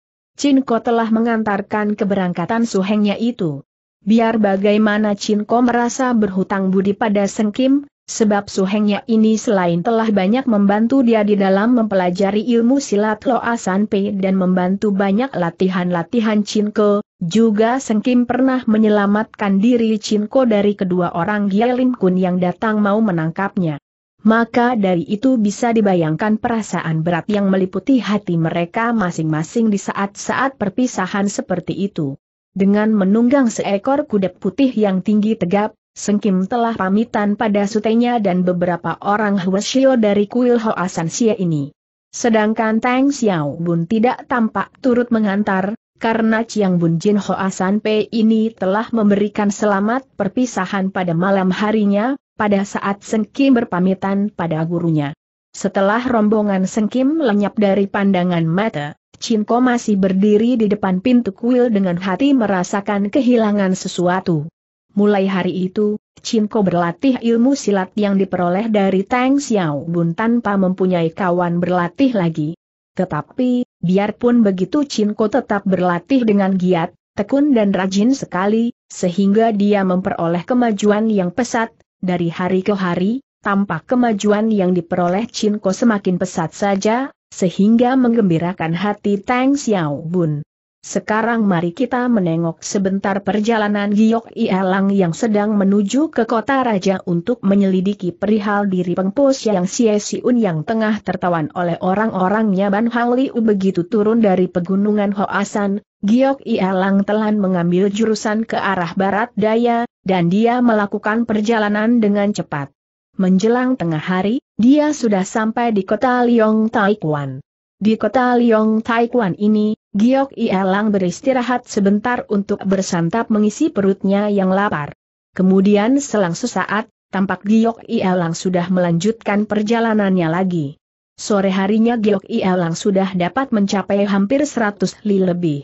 Ko telah mengantarkan keberangkatan suhengnya itu. Biar bagaimana Ko merasa berhutang budi pada Seng Kim, sebab suhengnya ini selain telah banyak membantu dia di dalam mempelajari ilmu silat Loa Pe dan membantu banyak latihan-latihan Ko, juga Seng Kim pernah menyelamatkan diri Ko dari kedua orang Gyelim Kun yang datang mau menangkapnya. Maka dari itu bisa dibayangkan perasaan berat yang meliputi hati mereka masing-masing di saat-saat perpisahan seperti itu. Dengan menunggang seekor kuda putih yang tinggi tegap, Seng Kim telah pamitan pada sutenya dan beberapa orang Huasio dari kuil Hoasan Xie ini. Sedangkan Tang Xiao Bun tidak tampak turut mengantar, karena Chiang Bun Jin Hoasan Pei ini telah memberikan selamat perpisahan pada malam harinya, pada saat Seng Kim berpamitan pada gurunya. Setelah rombongan Seng Kim lenyap dari pandangan mata, Cinko masih berdiri di depan pintu kuil dengan hati merasakan kehilangan sesuatu. Mulai hari itu, Cinko berlatih ilmu silat yang diperoleh dari Tang Xiao Bun tanpa mempunyai kawan berlatih lagi. Tetapi, biarpun begitu Cinko tetap berlatih dengan giat, tekun dan rajin sekali, sehingga dia memperoleh kemajuan yang pesat, dari hari ke hari, tampak kemajuan yang diperoleh Cinko semakin pesat saja, sehingga menggembirakan hati Tang Xiao Bun. Sekarang mari kita menengok sebentar perjalanan Giok Ialang yang sedang menuju ke kota raja untuk menyelidiki perihal diri Pengpos yang Xie Siun yang tengah tertawan oleh orang-orangnya Ban Hang Liu begitu turun dari pegunungan Hoasan, Giok Ialang telah mengambil jurusan ke arah barat daya, dan dia melakukan perjalanan dengan cepat. Menjelang tengah hari, dia sudah sampai di kota Liong Taikuan. Di kota Liong Taikuan ini, Giok Ielang beristirahat sebentar untuk bersantap mengisi perutnya yang lapar. Kemudian selang sesaat, tampak Giok Ielang sudah melanjutkan perjalanannya lagi. Sore harinya Giok Ielang sudah dapat mencapai hampir 100 li lebih.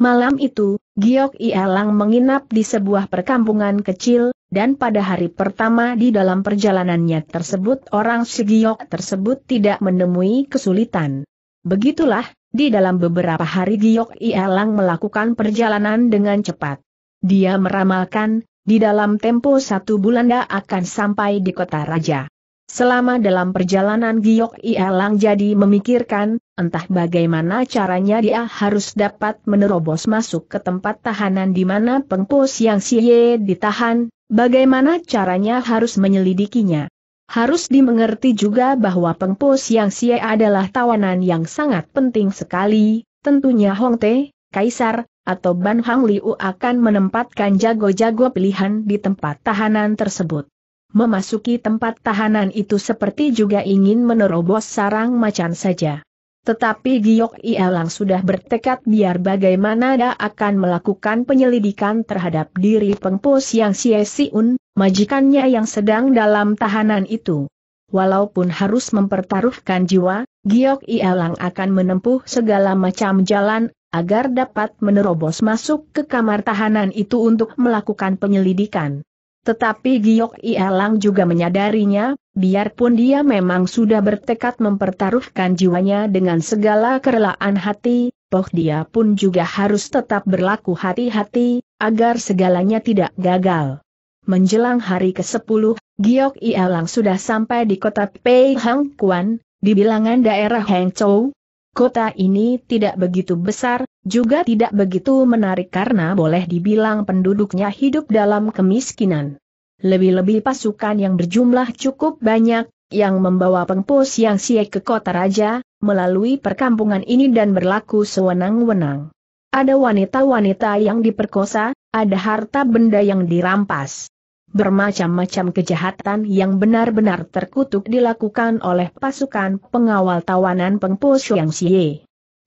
Malam itu, Giok Ielang menginap di sebuah perkampungan kecil, dan pada hari pertama di dalam perjalanannya tersebut orang Sigiok tersebut tidak menemui kesulitan. Begitulah, di dalam beberapa hari Giok Ielang melakukan perjalanan dengan cepat. Dia meramalkan, di dalam tempo satu bulan dia akan sampai di kota raja. Selama dalam perjalanan Giok Ielang jadi memikirkan, entah bagaimana caranya dia harus dapat menerobos masuk ke tempat tahanan di mana pengpus yang Siye ditahan, Bagaimana caranya harus menyelidikinya? Harus dimengerti juga bahwa Pengpo yang Xie adalah tawanan yang sangat penting sekali, tentunya Hong Te, Kaisar, atau Ban Hang Liu akan menempatkan jago-jago pilihan di tempat tahanan tersebut. Memasuki tempat tahanan itu seperti juga ingin menerobos sarang macan saja. Tetapi Giok Ielang sudah bertekad biar bagaimana dia akan melakukan penyelidikan terhadap diri pengpos yang Sia Siun, majikannya yang sedang dalam tahanan itu. Walaupun harus mempertaruhkan jiwa, Giok Ielang akan menempuh segala macam jalan agar dapat menerobos masuk ke kamar tahanan itu untuk melakukan penyelidikan. Tetapi Giok Ialang juga menyadarinya, biarpun dia memang sudah bertekad mempertaruhkan jiwanya dengan segala kerelaan hati, toh dia pun juga harus tetap berlaku hati-hati, agar segalanya tidak gagal. Menjelang hari ke-10, Giok Ialang sudah sampai di kota Pei Hang Kuan, di bilangan daerah Hangzhou, Kota ini tidak begitu besar, juga tidak begitu menarik karena boleh dibilang penduduknya hidup dalam kemiskinan. Lebih-lebih pasukan yang berjumlah cukup banyak, yang membawa pengpos yang siek ke kota raja, melalui perkampungan ini dan berlaku sewenang-wenang. Ada wanita-wanita yang diperkosa, ada harta benda yang dirampas. Bermacam-macam kejahatan yang benar-benar terkutuk dilakukan oleh pasukan pengawal tawanan Pengpo Yang Xie.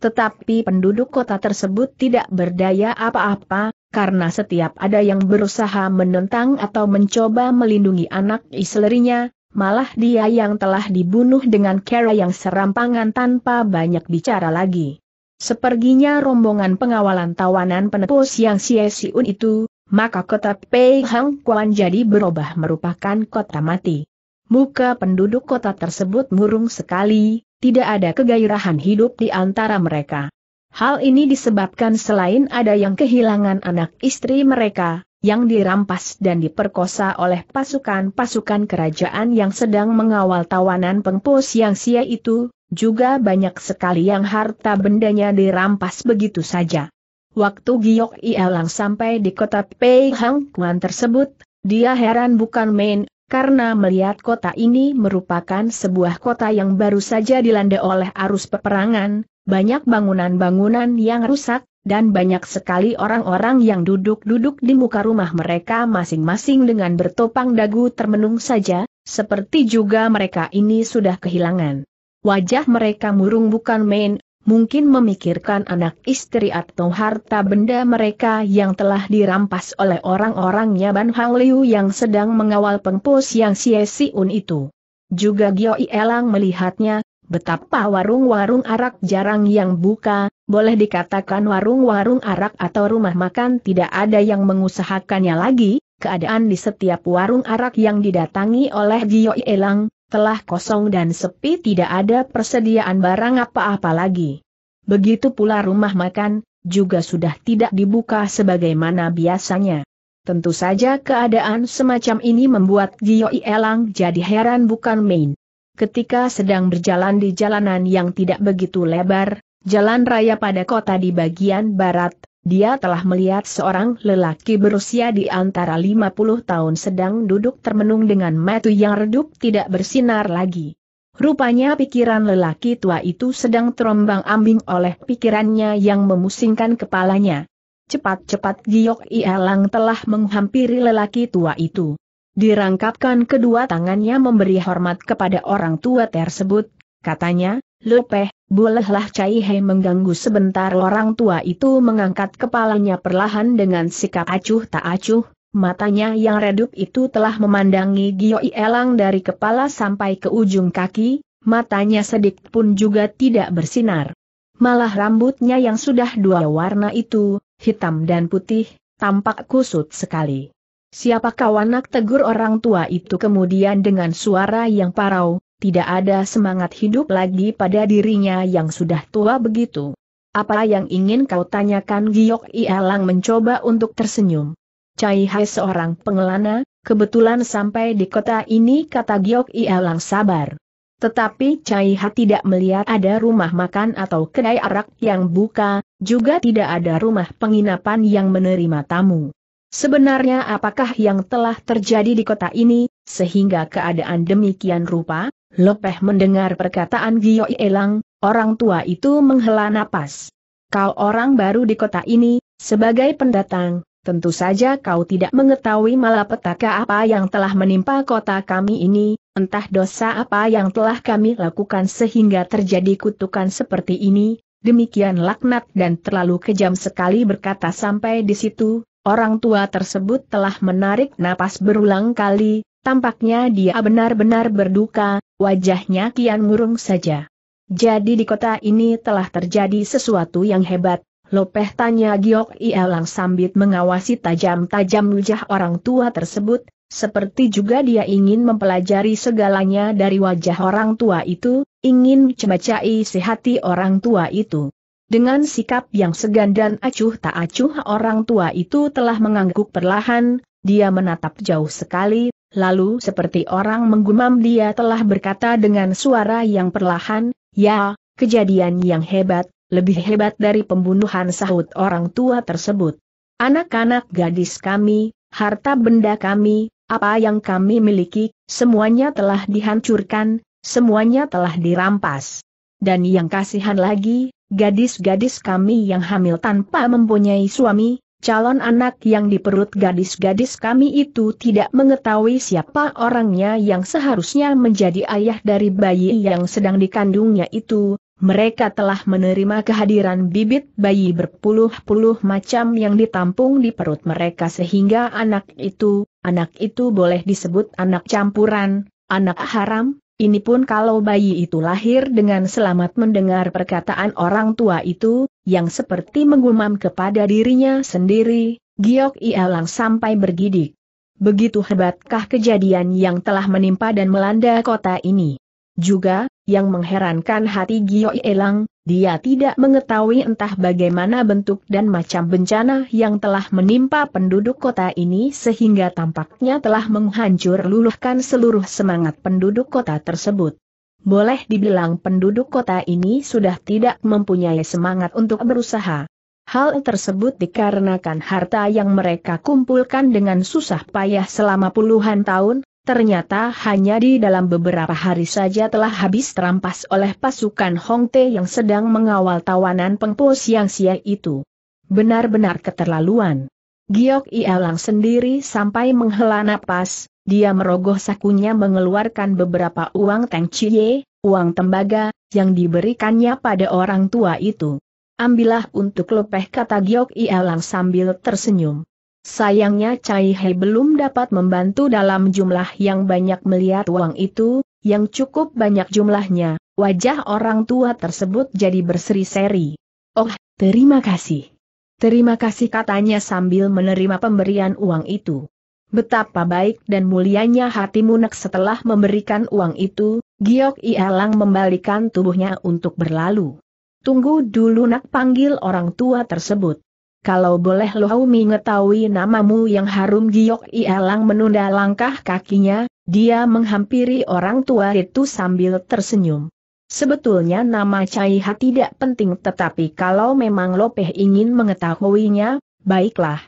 Tetapi penduduk kota tersebut tidak berdaya apa-apa, karena setiap ada yang berusaha menentang atau mencoba melindungi anak islerinya, malah dia yang telah dibunuh dengan cara yang serampangan tanpa banyak bicara lagi. Seperginya rombongan pengawalan tawanan penepus yang Siye siun itu, maka kota Pei Hang Kuan jadi berubah merupakan kota mati. Muka penduduk kota tersebut murung sekali, tidak ada kegairahan hidup di antara mereka. Hal ini disebabkan selain ada yang kehilangan anak istri mereka, yang dirampas dan diperkosa oleh pasukan-pasukan kerajaan yang sedang mengawal tawanan pengpo yang sia itu, juga banyak sekali yang harta bendanya dirampas begitu saja. Waktu Giok Ielang sampai di kota Pei Hang Kuan tersebut, dia heran bukan main, karena melihat kota ini merupakan sebuah kota yang baru saja dilanda oleh arus peperangan, banyak bangunan-bangunan yang rusak, dan banyak sekali orang-orang yang duduk-duduk di muka rumah mereka masing-masing dengan bertopang dagu termenung saja, seperti juga mereka ini sudah kehilangan. Wajah mereka murung bukan main, mungkin memikirkan anak istri atau harta benda mereka yang telah dirampas oleh orang orangnya Ban Hang Liu yang sedang mengawal pengpus yang Si Un itu. Juga Gio Elang melihatnya, betapa warung-warung arak jarang yang buka, boleh dikatakan warung-warung arak atau rumah makan tidak ada yang mengusahakannya lagi, keadaan di setiap warung arak yang didatangi oleh Gio Elang, telah kosong dan sepi tidak ada persediaan barang apa-apa lagi. Begitu pula rumah makan, juga sudah tidak dibuka sebagaimana biasanya. Tentu saja keadaan semacam ini membuat Gio Elang jadi heran bukan main. Ketika sedang berjalan di jalanan yang tidak begitu lebar, jalan raya pada kota di bagian barat, dia telah melihat seorang lelaki berusia di antara 50 tahun sedang duduk termenung dengan mata yang redup tidak bersinar lagi. Rupanya pikiran lelaki tua itu sedang terombang ambing oleh pikirannya yang memusingkan kepalanya. Cepat-cepat Giok ielang telah menghampiri lelaki tua itu. Dirangkapkan kedua tangannya memberi hormat kepada orang tua tersebut, katanya, Lepeh, bolehlah Cai Hei mengganggu sebentar orang tua itu mengangkat kepalanya perlahan dengan sikap acuh tak acuh, matanya yang redup itu telah memandangi Gioi Elang dari kepala sampai ke ujung kaki, matanya sedikit pun juga tidak bersinar. Malah rambutnya yang sudah dua warna itu, hitam dan putih, tampak kusut sekali. Siapakah anak tegur orang tua itu kemudian dengan suara yang parau, tidak ada semangat hidup lagi pada dirinya yang sudah tua begitu. Apa yang ingin kau tanyakan Giok Ialang mencoba untuk tersenyum. Cai Hai seorang pengelana, kebetulan sampai di kota ini kata Giok Ialang sabar. Tetapi Cai Hai tidak melihat ada rumah makan atau kedai arak yang buka, juga tidak ada rumah penginapan yang menerima tamu. Sebenarnya apakah yang telah terjadi di kota ini, sehingga keadaan demikian rupa? Lopeh mendengar perkataan Gio Elang, orang tua itu menghela napas. Kau orang baru di kota ini, sebagai pendatang, tentu saja kau tidak mengetahui malapetaka apa yang telah menimpa kota kami ini, entah dosa apa yang telah kami lakukan sehingga terjadi kutukan seperti ini, demikian laknat dan terlalu kejam sekali berkata sampai di situ, orang tua tersebut telah menarik napas berulang kali, Tampaknya dia benar-benar berduka, Wajahnya kian murung saja. Jadi di kota ini telah terjadi sesuatu yang hebat, Lopeh tanya Giok ielang sambil mengawasi tajam-tajam wajah orang tua tersebut, seperti juga dia ingin mempelajari segalanya dari wajah orang tua itu, ingin cemacai sehati orang tua itu. Dengan sikap yang segan dan acuh tak acuh orang tua itu telah mengangguk perlahan, dia menatap jauh sekali, Lalu seperti orang menggumam dia telah berkata dengan suara yang perlahan, ya, kejadian yang hebat, lebih hebat dari pembunuhan sahut orang tua tersebut. Anak-anak gadis kami, harta benda kami, apa yang kami miliki, semuanya telah dihancurkan, semuanya telah dirampas. Dan yang kasihan lagi, gadis-gadis kami yang hamil tanpa mempunyai suami, calon anak yang di perut gadis-gadis kami itu tidak mengetahui siapa orangnya yang seharusnya menjadi ayah dari bayi yang sedang dikandungnya itu, mereka telah menerima kehadiran bibit bayi berpuluh-puluh macam yang ditampung di perut mereka sehingga anak itu, anak itu boleh disebut anak campuran, anak haram, ini pun kalau bayi itu lahir dengan selamat mendengar perkataan orang tua itu, yang seperti menggumam kepada dirinya sendiri, giok ialang sampai bergidik. Begitu hebatkah kejadian yang telah menimpa dan melanda kota ini. Juga, yang mengherankan hati Gio Elang, dia tidak mengetahui entah bagaimana bentuk dan macam bencana yang telah menimpa penduduk kota ini sehingga tampaknya telah menghancur luluhkan seluruh semangat penduduk kota tersebut. Boleh dibilang penduduk kota ini sudah tidak mempunyai semangat untuk berusaha. Hal tersebut dikarenakan harta yang mereka kumpulkan dengan susah payah selama puluhan tahun, Ternyata hanya di dalam beberapa hari saja telah habis terampas oleh pasukan Hong Te yang sedang mengawal tawanan pengpo siang-sia itu. Benar-benar keterlaluan. Giok Ialang sendiri sampai menghela napas, dia merogoh sakunya mengeluarkan beberapa uang Teng Chie, uang tembaga, yang diberikannya pada orang tua itu. Ambillah untuk lepeh kata Giok Ialang sambil tersenyum. Sayangnya Cai He belum dapat membantu dalam jumlah yang banyak melihat uang itu, yang cukup banyak jumlahnya, wajah orang tua tersebut jadi berseri-seri. Oh, terima kasih. Terima kasih katanya sambil menerima pemberian uang itu. Betapa baik dan mulianya hatimu nak setelah memberikan uang itu, Giok Ialang membalikan tubuhnya untuk berlalu. Tunggu dulu nak panggil orang tua tersebut kalau boleh Lohau mengetahui namamu yang harum giok ialang menunda langkah kakinya, dia menghampiri orang tua itu sambil tersenyum. Sebetulnya nama Cai Ha tidak penting tetapi kalau memang Lopeh ingin mengetahuinya, baiklah.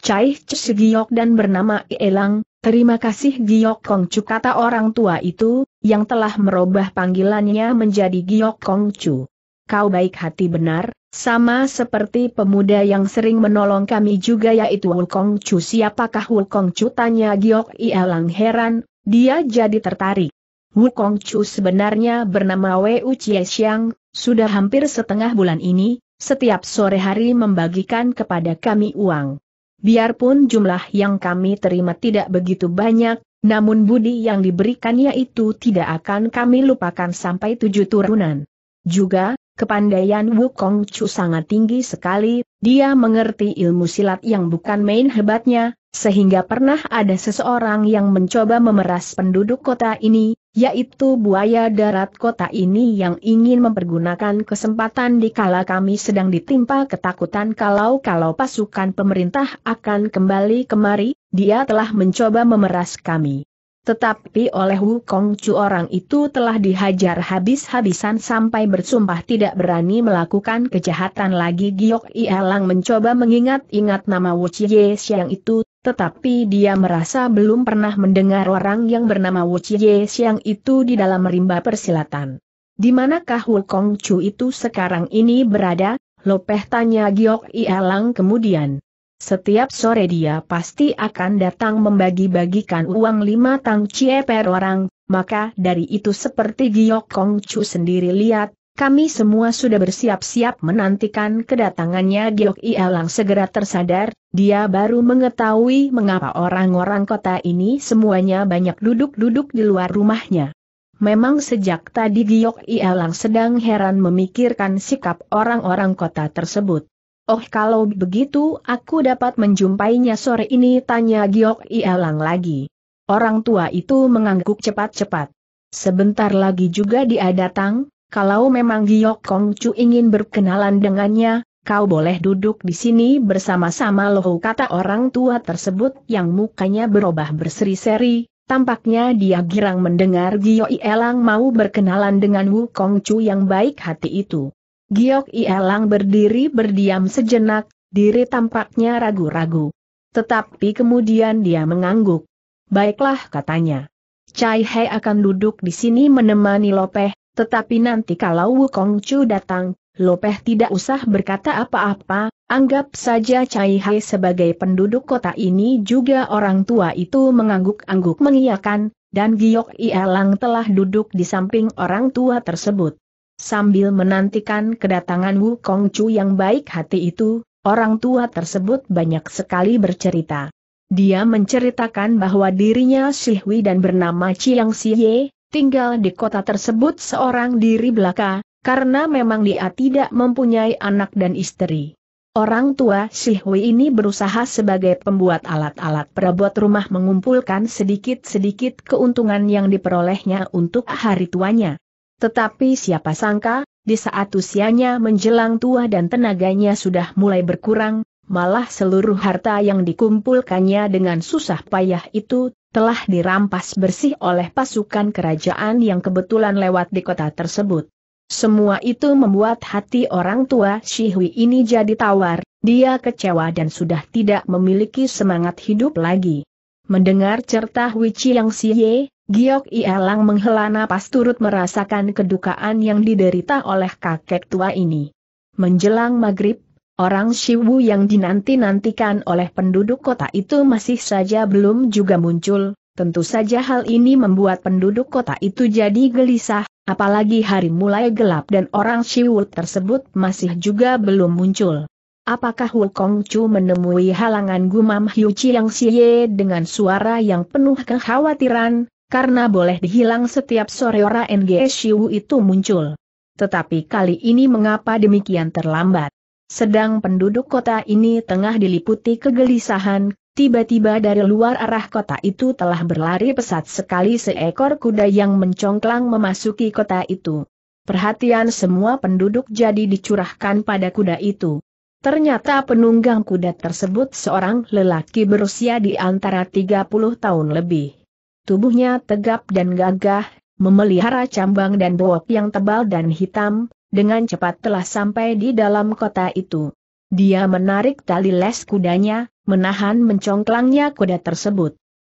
Cai Giok dan bernama Elang, terima kasih Giok Kongcu kata orang tua itu, yang telah merubah panggilannya menjadi Giok Kongcu kau baik hati benar, sama seperti pemuda yang sering menolong kami juga yaitu Wukong Chu. Siapakah Wukong Chu? Tanya Giok Ialang heran, dia jadi tertarik. Wukong Chu sebenarnya bernama Wu Chie Xiang, sudah hampir setengah bulan ini, setiap sore hari membagikan kepada kami uang. Biarpun jumlah yang kami terima tidak begitu banyak, namun budi yang diberikannya itu tidak akan kami lupakan sampai tujuh turunan. Juga, Kepandaian Wukong Chu sangat tinggi sekali, dia mengerti ilmu silat yang bukan main hebatnya, sehingga pernah ada seseorang yang mencoba memeras penduduk kota ini, yaitu buaya darat kota ini yang ingin mempergunakan kesempatan di kala kami sedang ditimpa ketakutan kalau-kalau pasukan pemerintah akan kembali kemari, dia telah mencoba memeras kami. Tetapi oleh Wu Kong Chu orang itu telah dihajar habis-habisan sampai bersumpah tidak berani melakukan kejahatan lagi Giok Ialang mencoba mengingat-ingat nama Wu Chie Siang itu, tetapi dia merasa belum pernah mendengar orang yang bernama Wu Chie Siang itu di dalam rimba persilatan. Di manakah Wu Kong Chu itu sekarang ini berada? Lopeh tanya Giok Ialang kemudian. Setiap sore dia pasti akan datang membagi-bagikan uang lima tang cie per orang, maka dari itu seperti Giok Kong Chu sendiri lihat, kami semua sudah bersiap-siap menantikan kedatangannya Giyok Ialang segera tersadar, dia baru mengetahui mengapa orang-orang kota ini semuanya banyak duduk-duduk di luar rumahnya. Memang sejak tadi Giok Ialang sedang heran memikirkan sikap orang-orang kota tersebut. Oh kalau begitu aku dapat menjumpainya sore ini tanya Giok Ialang lagi. Orang tua itu mengangguk cepat-cepat. Sebentar lagi juga dia datang, kalau memang Giok Kongcu ingin berkenalan dengannya, kau boleh duduk di sini bersama-sama loh kata orang tua tersebut yang mukanya berubah berseri-seri, Tampaknya dia girang mendengar Gio Elang mau berkenalan dengan Wu Kongcu yang baik hati itu. Giok Ielang berdiri berdiam sejenak, diri tampaknya ragu-ragu. Tetapi kemudian dia mengangguk. Baiklah katanya. Cai He akan duduk di sini menemani Lopeh, tetapi nanti kalau Wukong Chu datang, Lopeh tidak usah berkata apa-apa, anggap saja Cai He sebagai penduduk kota ini juga orang tua itu mengangguk-angguk mengiyakan, dan Giok Ielang telah duduk di samping orang tua tersebut. Sambil menantikan kedatangan Wu Kong Chu yang baik hati itu, orang tua tersebut banyak sekali bercerita. Dia menceritakan bahwa dirinya Sihwi dan bernama Chiang Siye, tinggal di kota tersebut seorang diri belaka, karena memang dia tidak mempunyai anak dan istri. Orang tua Sihwi ini berusaha sebagai pembuat alat-alat perabot rumah mengumpulkan sedikit-sedikit keuntungan yang diperolehnya untuk hari tuanya. Tetapi siapa sangka, di saat usianya menjelang tua dan tenaganya sudah mulai berkurang, malah seluruh harta yang dikumpulkannya dengan susah payah itu telah dirampas bersih oleh pasukan kerajaan yang kebetulan lewat di kota tersebut. Semua itu membuat hati orang tua Shihui ini jadi tawar, dia kecewa dan sudah tidak memiliki semangat hidup lagi. Mendengar cerita Wichi yang Siye, Giok Ielang menghela napas turut merasakan kedukaan yang diderita oleh kakek tua ini. Menjelang maghrib, orang Shiwu yang dinanti-nantikan oleh penduduk kota itu masih saja belum juga muncul, tentu saja hal ini membuat penduduk kota itu jadi gelisah, apalagi hari mulai gelap dan orang Shiwu tersebut masih juga belum muncul. Apakah Wukong Chu menemui halangan gumam Hiu Chiang Xie dengan suara yang penuh kekhawatiran, karena boleh dihilang setiap sore ora NGSU itu muncul. Tetapi kali ini mengapa demikian terlambat? Sedang penduduk kota ini tengah diliputi kegelisahan, tiba-tiba dari luar arah kota itu telah berlari pesat sekali seekor kuda yang mencongklang memasuki kota itu. Perhatian semua penduduk jadi dicurahkan pada kuda itu. Ternyata penunggang kuda tersebut seorang lelaki berusia di antara 30 tahun lebih. Tubuhnya tegap dan gagah, memelihara cambang dan bowok yang tebal dan hitam, dengan cepat telah sampai di dalam kota itu. Dia menarik tali les kudanya, menahan mencongklangnya kuda tersebut.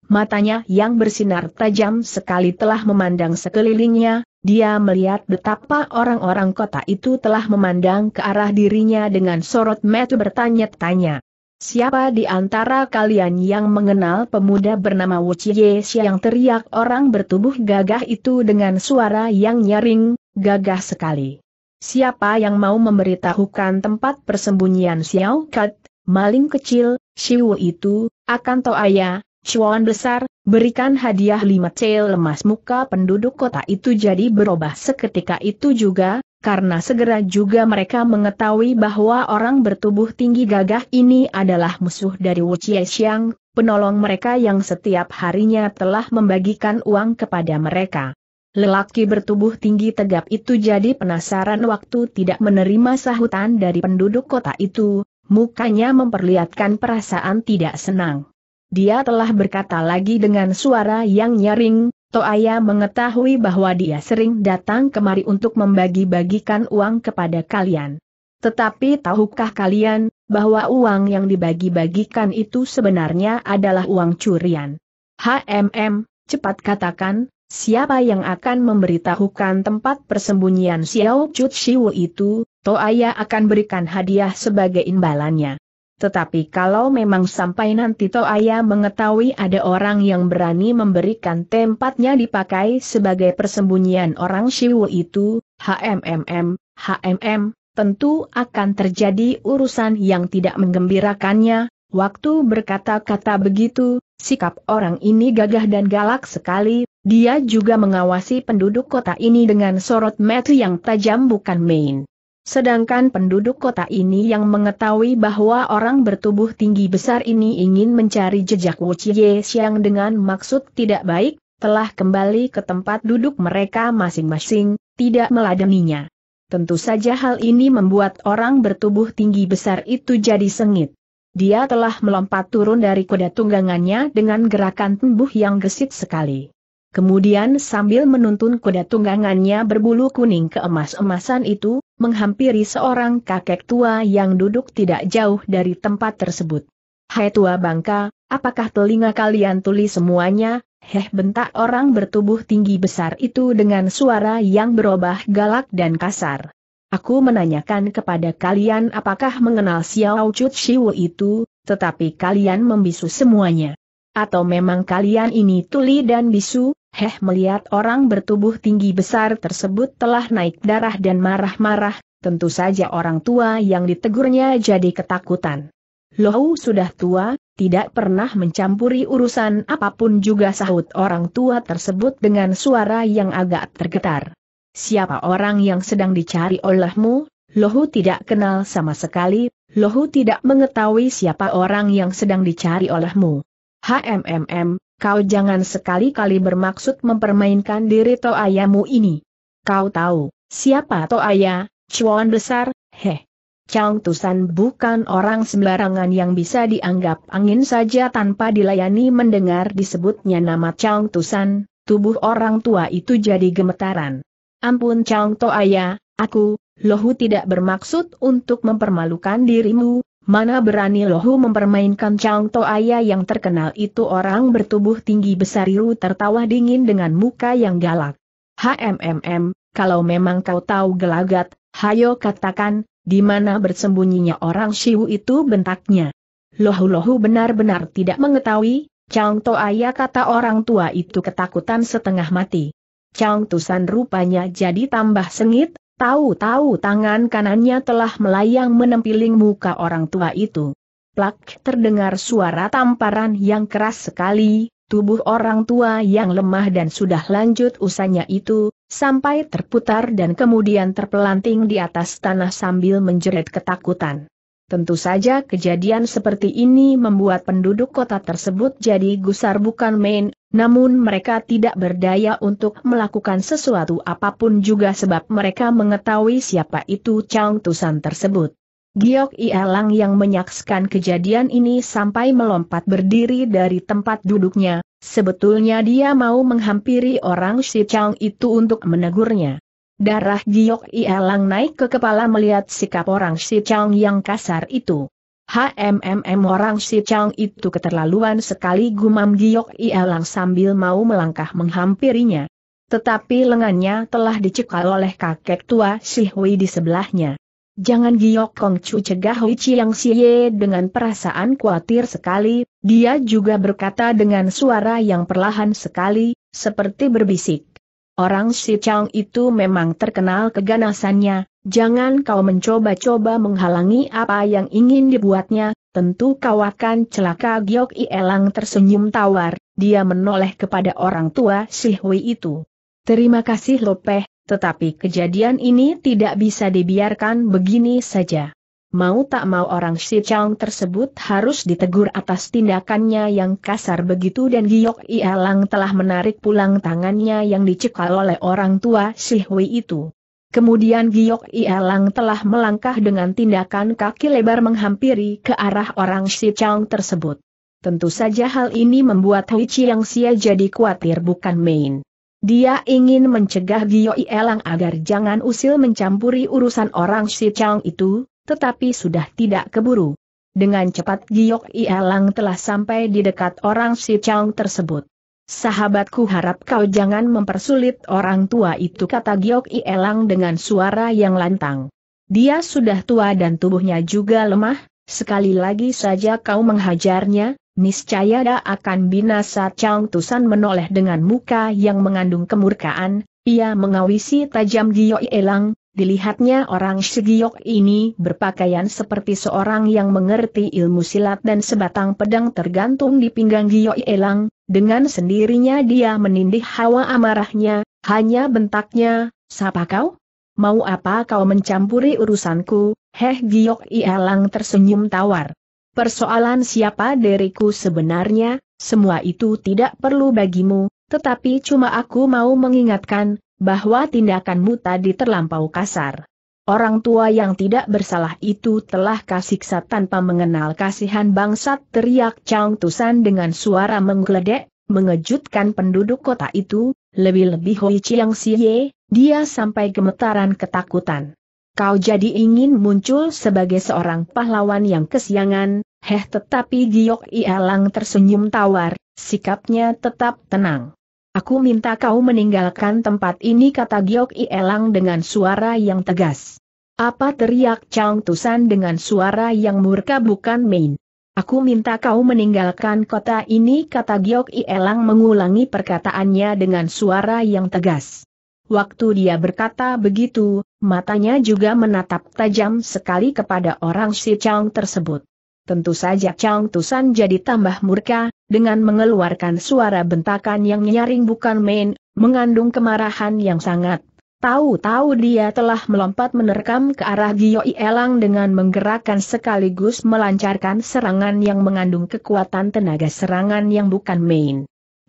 Matanya yang bersinar tajam sekali telah memandang sekelilingnya, dia melihat betapa orang-orang kota itu telah memandang ke arah dirinya dengan sorot mata bertanya-tanya. Siapa di antara kalian yang mengenal pemuda bernama Wu Chie yang teriak orang bertubuh gagah itu dengan suara yang nyaring, gagah sekali? Siapa yang mau memberitahukan tempat persembunyian Xiao Kat, maling kecil, Xiu itu, akan ayah, cuan besar, berikan hadiah lima cel lemas muka penduduk kota itu jadi berubah seketika itu juga, karena segera juga mereka mengetahui bahwa orang bertubuh tinggi gagah ini adalah musuh dari Wu Xiang, penolong mereka yang setiap harinya telah membagikan uang kepada mereka. Lelaki bertubuh tinggi tegap itu jadi penasaran waktu tidak menerima sahutan dari penduduk kota itu, mukanya memperlihatkan perasaan tidak senang. Dia telah berkata lagi dengan suara yang nyaring, Toaya mengetahui bahwa dia sering datang kemari untuk membagi-bagikan uang kepada kalian. Tetapi tahukah kalian, bahwa uang yang dibagi-bagikan itu sebenarnya adalah uang curian? HMM, cepat katakan, siapa yang akan memberitahukan tempat persembunyian Xiao Chut Shiwu itu, Toaya akan berikan hadiah sebagai imbalannya. Tetapi kalau memang sampai nanti ayah mengetahui ada orang yang berani memberikan tempatnya dipakai sebagai persembunyian orang Shiwu itu, hmm, HMM, tentu akan terjadi urusan yang tidak menggembirakannya. Waktu berkata-kata begitu, sikap orang ini gagah dan galak sekali, dia juga mengawasi penduduk kota ini dengan sorot mata yang tajam bukan main. Sedangkan penduduk kota ini yang mengetahui bahwa orang bertubuh tinggi besar ini ingin mencari jejak Wu Chie Xiang dengan maksud tidak baik, telah kembali ke tempat duduk mereka masing-masing, tidak meladeninya. Tentu saja hal ini membuat orang bertubuh tinggi besar itu jadi sengit. Dia telah melompat turun dari kuda tunggangannya dengan gerakan tembuh yang gesit sekali. Kemudian sambil menuntun kuda tunggangannya berbulu kuning keemas-emasan itu, menghampiri seorang kakek tua yang duduk tidak jauh dari tempat tersebut. Hai tua bangka, apakah telinga kalian tuli semuanya? Heh bentak orang bertubuh tinggi besar itu dengan suara yang berubah galak dan kasar. Aku menanyakan kepada kalian apakah mengenal Xiao Chut Shiwu itu, tetapi kalian membisu semuanya. Atau memang kalian ini tuli dan bisu, Heh melihat orang bertubuh tinggi besar tersebut telah naik darah dan marah-marah, tentu saja orang tua yang ditegurnya jadi ketakutan. Lohu sudah tua, tidak pernah mencampuri urusan apapun juga sahut orang tua tersebut dengan suara yang agak tergetar. Siapa orang yang sedang dicari olehmu? Lohu tidak kenal sama sekali, Lohu tidak mengetahui siapa orang yang sedang dicari olehmu. HMMM, Kau jangan sekali-kali bermaksud mempermainkan diri Toayamu ini. Kau tahu, siapa Toaya, cuan besar, heh. Chang Tusan bukan orang sembarangan yang bisa dianggap angin saja tanpa dilayani mendengar disebutnya nama Chang Tusan, tubuh orang tua itu jadi gemetaran. Ampun Chang Toaya, aku, Lohu tidak bermaksud untuk mempermalukan dirimu, Mana berani Lohu mempermainkan Chang Toaya yang terkenal itu orang bertubuh tinggi besar Yu tertawa dingin dengan muka yang galak. HMMM, kalau memang kau tahu gelagat, hayo katakan, di mana bersembunyinya orang Siwu itu bentaknya. Lohu-lohu benar-benar tidak mengetahui, Chang Toaya kata orang tua itu ketakutan setengah mati. Chang Tusan rupanya jadi tambah sengit, Tahu-tahu tangan kanannya telah melayang menempiling muka orang tua itu. Plak terdengar suara tamparan yang keras sekali, tubuh orang tua yang lemah dan sudah lanjut usanya itu, sampai terputar dan kemudian terpelanting di atas tanah sambil menjerit ketakutan. Tentu saja kejadian seperti ini membuat penduduk kota tersebut jadi gusar bukan main, namun mereka tidak berdaya untuk melakukan sesuatu apapun juga sebab mereka mengetahui siapa itu Chang Tusan tersebut. Giok Ielang yang menyaksikan kejadian ini sampai melompat berdiri dari tempat duduknya, sebetulnya dia mau menghampiri orang si Chang itu untuk menegurnya. Darah Giok Ielang naik ke kepala melihat sikap orang si Chang yang kasar itu. HMMM orang si Chang itu keterlaluan sekali gumam Giok Ialang sambil mau melangkah menghampirinya. Tetapi lengannya telah dicekal oleh kakek tua Si Hui di sebelahnya. Jangan Giok Kong cu cegah Hui Chiang Siye dengan perasaan khawatir sekali, dia juga berkata dengan suara yang perlahan sekali, seperti berbisik. Orang si Chang itu memang terkenal keganasannya, jangan kau mencoba-coba menghalangi apa yang ingin dibuatnya, tentu kau akan celaka Giok ielang tersenyum tawar, dia menoleh kepada orang tua si Hui itu. Terima kasih Lopeh, tetapi kejadian ini tidak bisa dibiarkan begini saja mau tak mau orang Si Chang tersebut harus ditegur atas tindakannya yang kasar begitu dan Giok Ialang telah menarik pulang tangannya yang dicekal oleh orang tua Si Hui itu. Kemudian Giok Ialang telah melangkah dengan tindakan kaki lebar menghampiri ke arah orang Si Chang tersebut. Tentu saja hal ini membuat Hui Chiang Sia jadi khawatir bukan main. Dia ingin mencegah Gio Elang agar jangan usil mencampuri urusan orang Si Chang itu, tetapi sudah tidak keburu. Dengan cepat Giok Ielang telah sampai di dekat orang si Chang tersebut. Sahabatku harap kau jangan mempersulit orang tua itu kata Giok Ielang dengan suara yang lantang. Dia sudah tua dan tubuhnya juga lemah, sekali lagi saja kau menghajarnya, niscaya dia akan binasa Chang Tusan menoleh dengan muka yang mengandung kemurkaan, ia mengawisi tajam Giok Ielang, Dilihatnya orang Segiok ini berpakaian seperti seorang yang mengerti ilmu silat dan sebatang pedang tergantung di pinggang Giyok Elang, dengan sendirinya dia menindih hawa amarahnya, hanya bentaknya, Sapa kau? Mau apa kau mencampuri urusanku? Heh Giyok Elang tersenyum tawar. Persoalan siapa diriku sebenarnya, semua itu tidak perlu bagimu, tetapi cuma aku mau mengingatkan, bahwa tindakanmu tadi terlampau kasar. Orang tua yang tidak bersalah itu telah kasiksa tanpa mengenal kasihan bangsat teriak Chang Tusan dengan suara menggeledek, mengejutkan penduduk kota itu, lebih-lebih Hoi Chiang Siye, dia sampai gemetaran ketakutan. Kau jadi ingin muncul sebagai seorang pahlawan yang kesiangan, heh tetapi Giok Ialang tersenyum tawar, sikapnya tetap tenang. Aku minta kau meninggalkan tempat ini kata Giok Ielang dengan suara yang tegas. Apa teriak Chang Tusan dengan suara yang murka bukan main. Aku minta kau meninggalkan kota ini kata Giok Ielang mengulangi perkataannya dengan suara yang tegas. Waktu dia berkata begitu, matanya juga menatap tajam sekali kepada orang si Chang tersebut. Tentu saja Chang Tusan jadi tambah murka, dengan mengeluarkan suara bentakan yang nyaring bukan main, mengandung kemarahan yang sangat. Tahu-tahu dia telah melompat menerkam ke arah Giyoi Elang dengan menggerakkan sekaligus melancarkan serangan yang mengandung kekuatan tenaga serangan yang bukan main.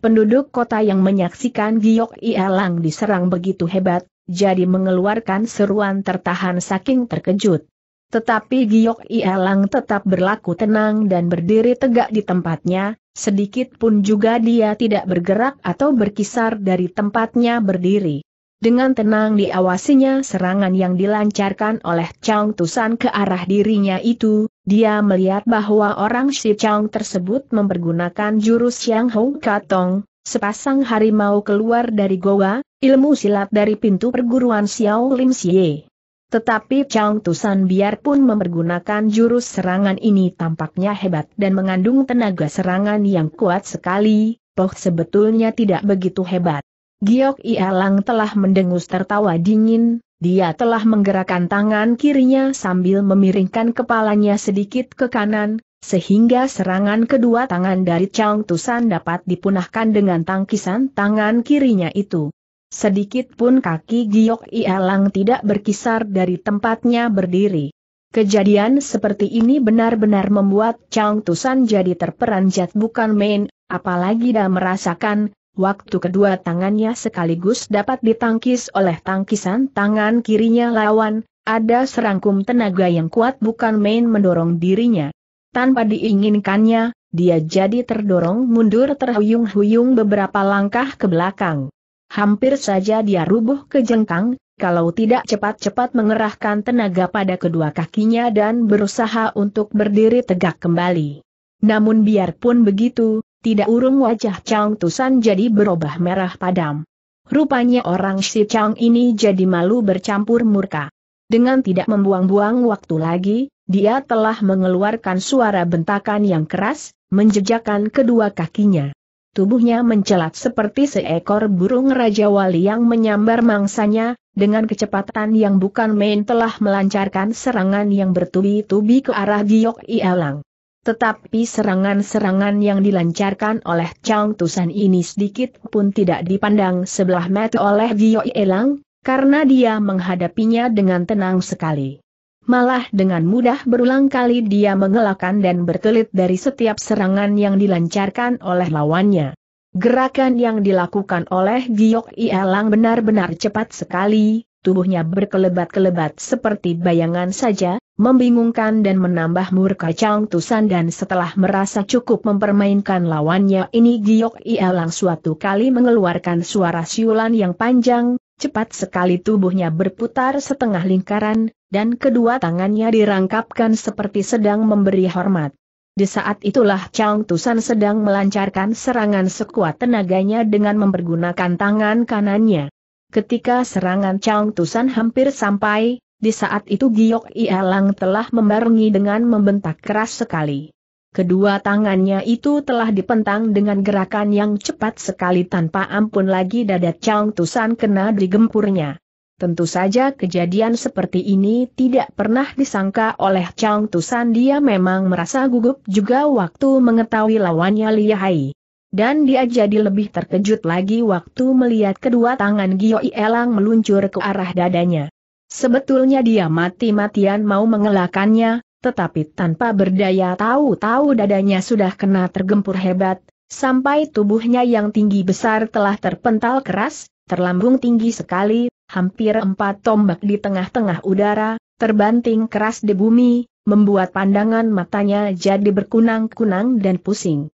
Penduduk kota yang menyaksikan Giyoi Elang diserang begitu hebat, jadi mengeluarkan seruan tertahan saking terkejut. Tetapi Giok Ielang tetap berlaku tenang dan berdiri tegak di tempatnya, sedikit pun juga dia tidak bergerak atau berkisar dari tempatnya berdiri. Dengan tenang diawasinya serangan yang dilancarkan oleh Chang Tusan ke arah dirinya itu, dia melihat bahwa orang si Chang tersebut mempergunakan jurus Yang Hong Katong, sepasang harimau keluar dari goa, ilmu silat dari pintu perguruan Xiao Lim Xie. Tetapi Chang Tusan biarpun mempergunakan jurus serangan ini tampaknya hebat dan mengandung tenaga serangan yang kuat sekali, Poh sebetulnya tidak begitu hebat. Giok Ialang telah mendengus tertawa dingin, dia telah menggerakkan tangan kirinya sambil memiringkan kepalanya sedikit ke kanan, sehingga serangan kedua tangan dari Chang Tusan dapat dipunahkan dengan tangkisan tangan kirinya itu. Sedikit pun kaki Giok ielang tidak berkisar dari tempatnya berdiri. Kejadian seperti ini benar-benar membuat Chang Tusan jadi terperanjat bukan main, apalagi dia merasakan, waktu kedua tangannya sekaligus dapat ditangkis oleh tangkisan tangan kirinya lawan, ada serangkum tenaga yang kuat bukan main mendorong dirinya. Tanpa diinginkannya, dia jadi terdorong mundur terhuyung-huyung beberapa langkah ke belakang. Hampir saja dia rubuh ke jengkang, kalau tidak cepat-cepat mengerahkan tenaga pada kedua kakinya dan berusaha untuk berdiri tegak kembali. Namun biarpun begitu, tidak urung wajah Chang Tusan jadi berubah merah padam. Rupanya orang si Chang ini jadi malu bercampur murka. Dengan tidak membuang-buang waktu lagi, dia telah mengeluarkan suara bentakan yang keras, menjejakkan kedua kakinya tubuhnya mencelat seperti seekor burung Raja Wali yang menyambar mangsanya, dengan kecepatan yang bukan main telah melancarkan serangan yang bertubi-tubi ke arah Giok Ialang. Tetapi serangan-serangan yang dilancarkan oleh Chang Tusan ini sedikit pun tidak dipandang sebelah mata oleh Giok Ialang, karena dia menghadapinya dengan tenang sekali. Malah dengan mudah berulang kali dia mengelakkan dan berkelit dari setiap serangan yang dilancarkan oleh lawannya. Gerakan yang dilakukan oleh Giok Ialang benar-benar cepat sekali, tubuhnya berkelebat-kelebat seperti bayangan saja, membingungkan dan menambah murka Chang Tusan dan setelah merasa cukup mempermainkan lawannya ini Giok Ialang suatu kali mengeluarkan suara siulan yang panjang, Cepat sekali tubuhnya berputar setengah lingkaran, dan kedua tangannya dirangkapkan seperti sedang memberi hormat. Di saat itulah Chang Tusan sedang melancarkan serangan sekuat tenaganya dengan mempergunakan tangan kanannya. Ketika serangan Chang Tusan hampir sampai, di saat itu Giok Ialang telah membarengi dengan membentak keras sekali. Kedua tangannya itu telah dipentang dengan gerakan yang cepat sekali tanpa ampun lagi dada Chang Tusan kena digempurnya. Tentu saja kejadian seperti ini tidak pernah disangka oleh Chang Tusan dia memang merasa gugup juga waktu mengetahui lawannya Hai. Dan dia jadi lebih terkejut lagi waktu melihat kedua tangan Gio Elang meluncur ke arah dadanya. Sebetulnya dia mati-matian mau mengelakannya, tetapi tanpa berdaya tahu-tahu dadanya sudah kena tergempur hebat, sampai tubuhnya yang tinggi besar telah terpental keras, terlambung tinggi sekali, hampir empat tombak di tengah-tengah udara, terbanting keras di bumi, membuat pandangan matanya jadi berkunang-kunang dan pusing.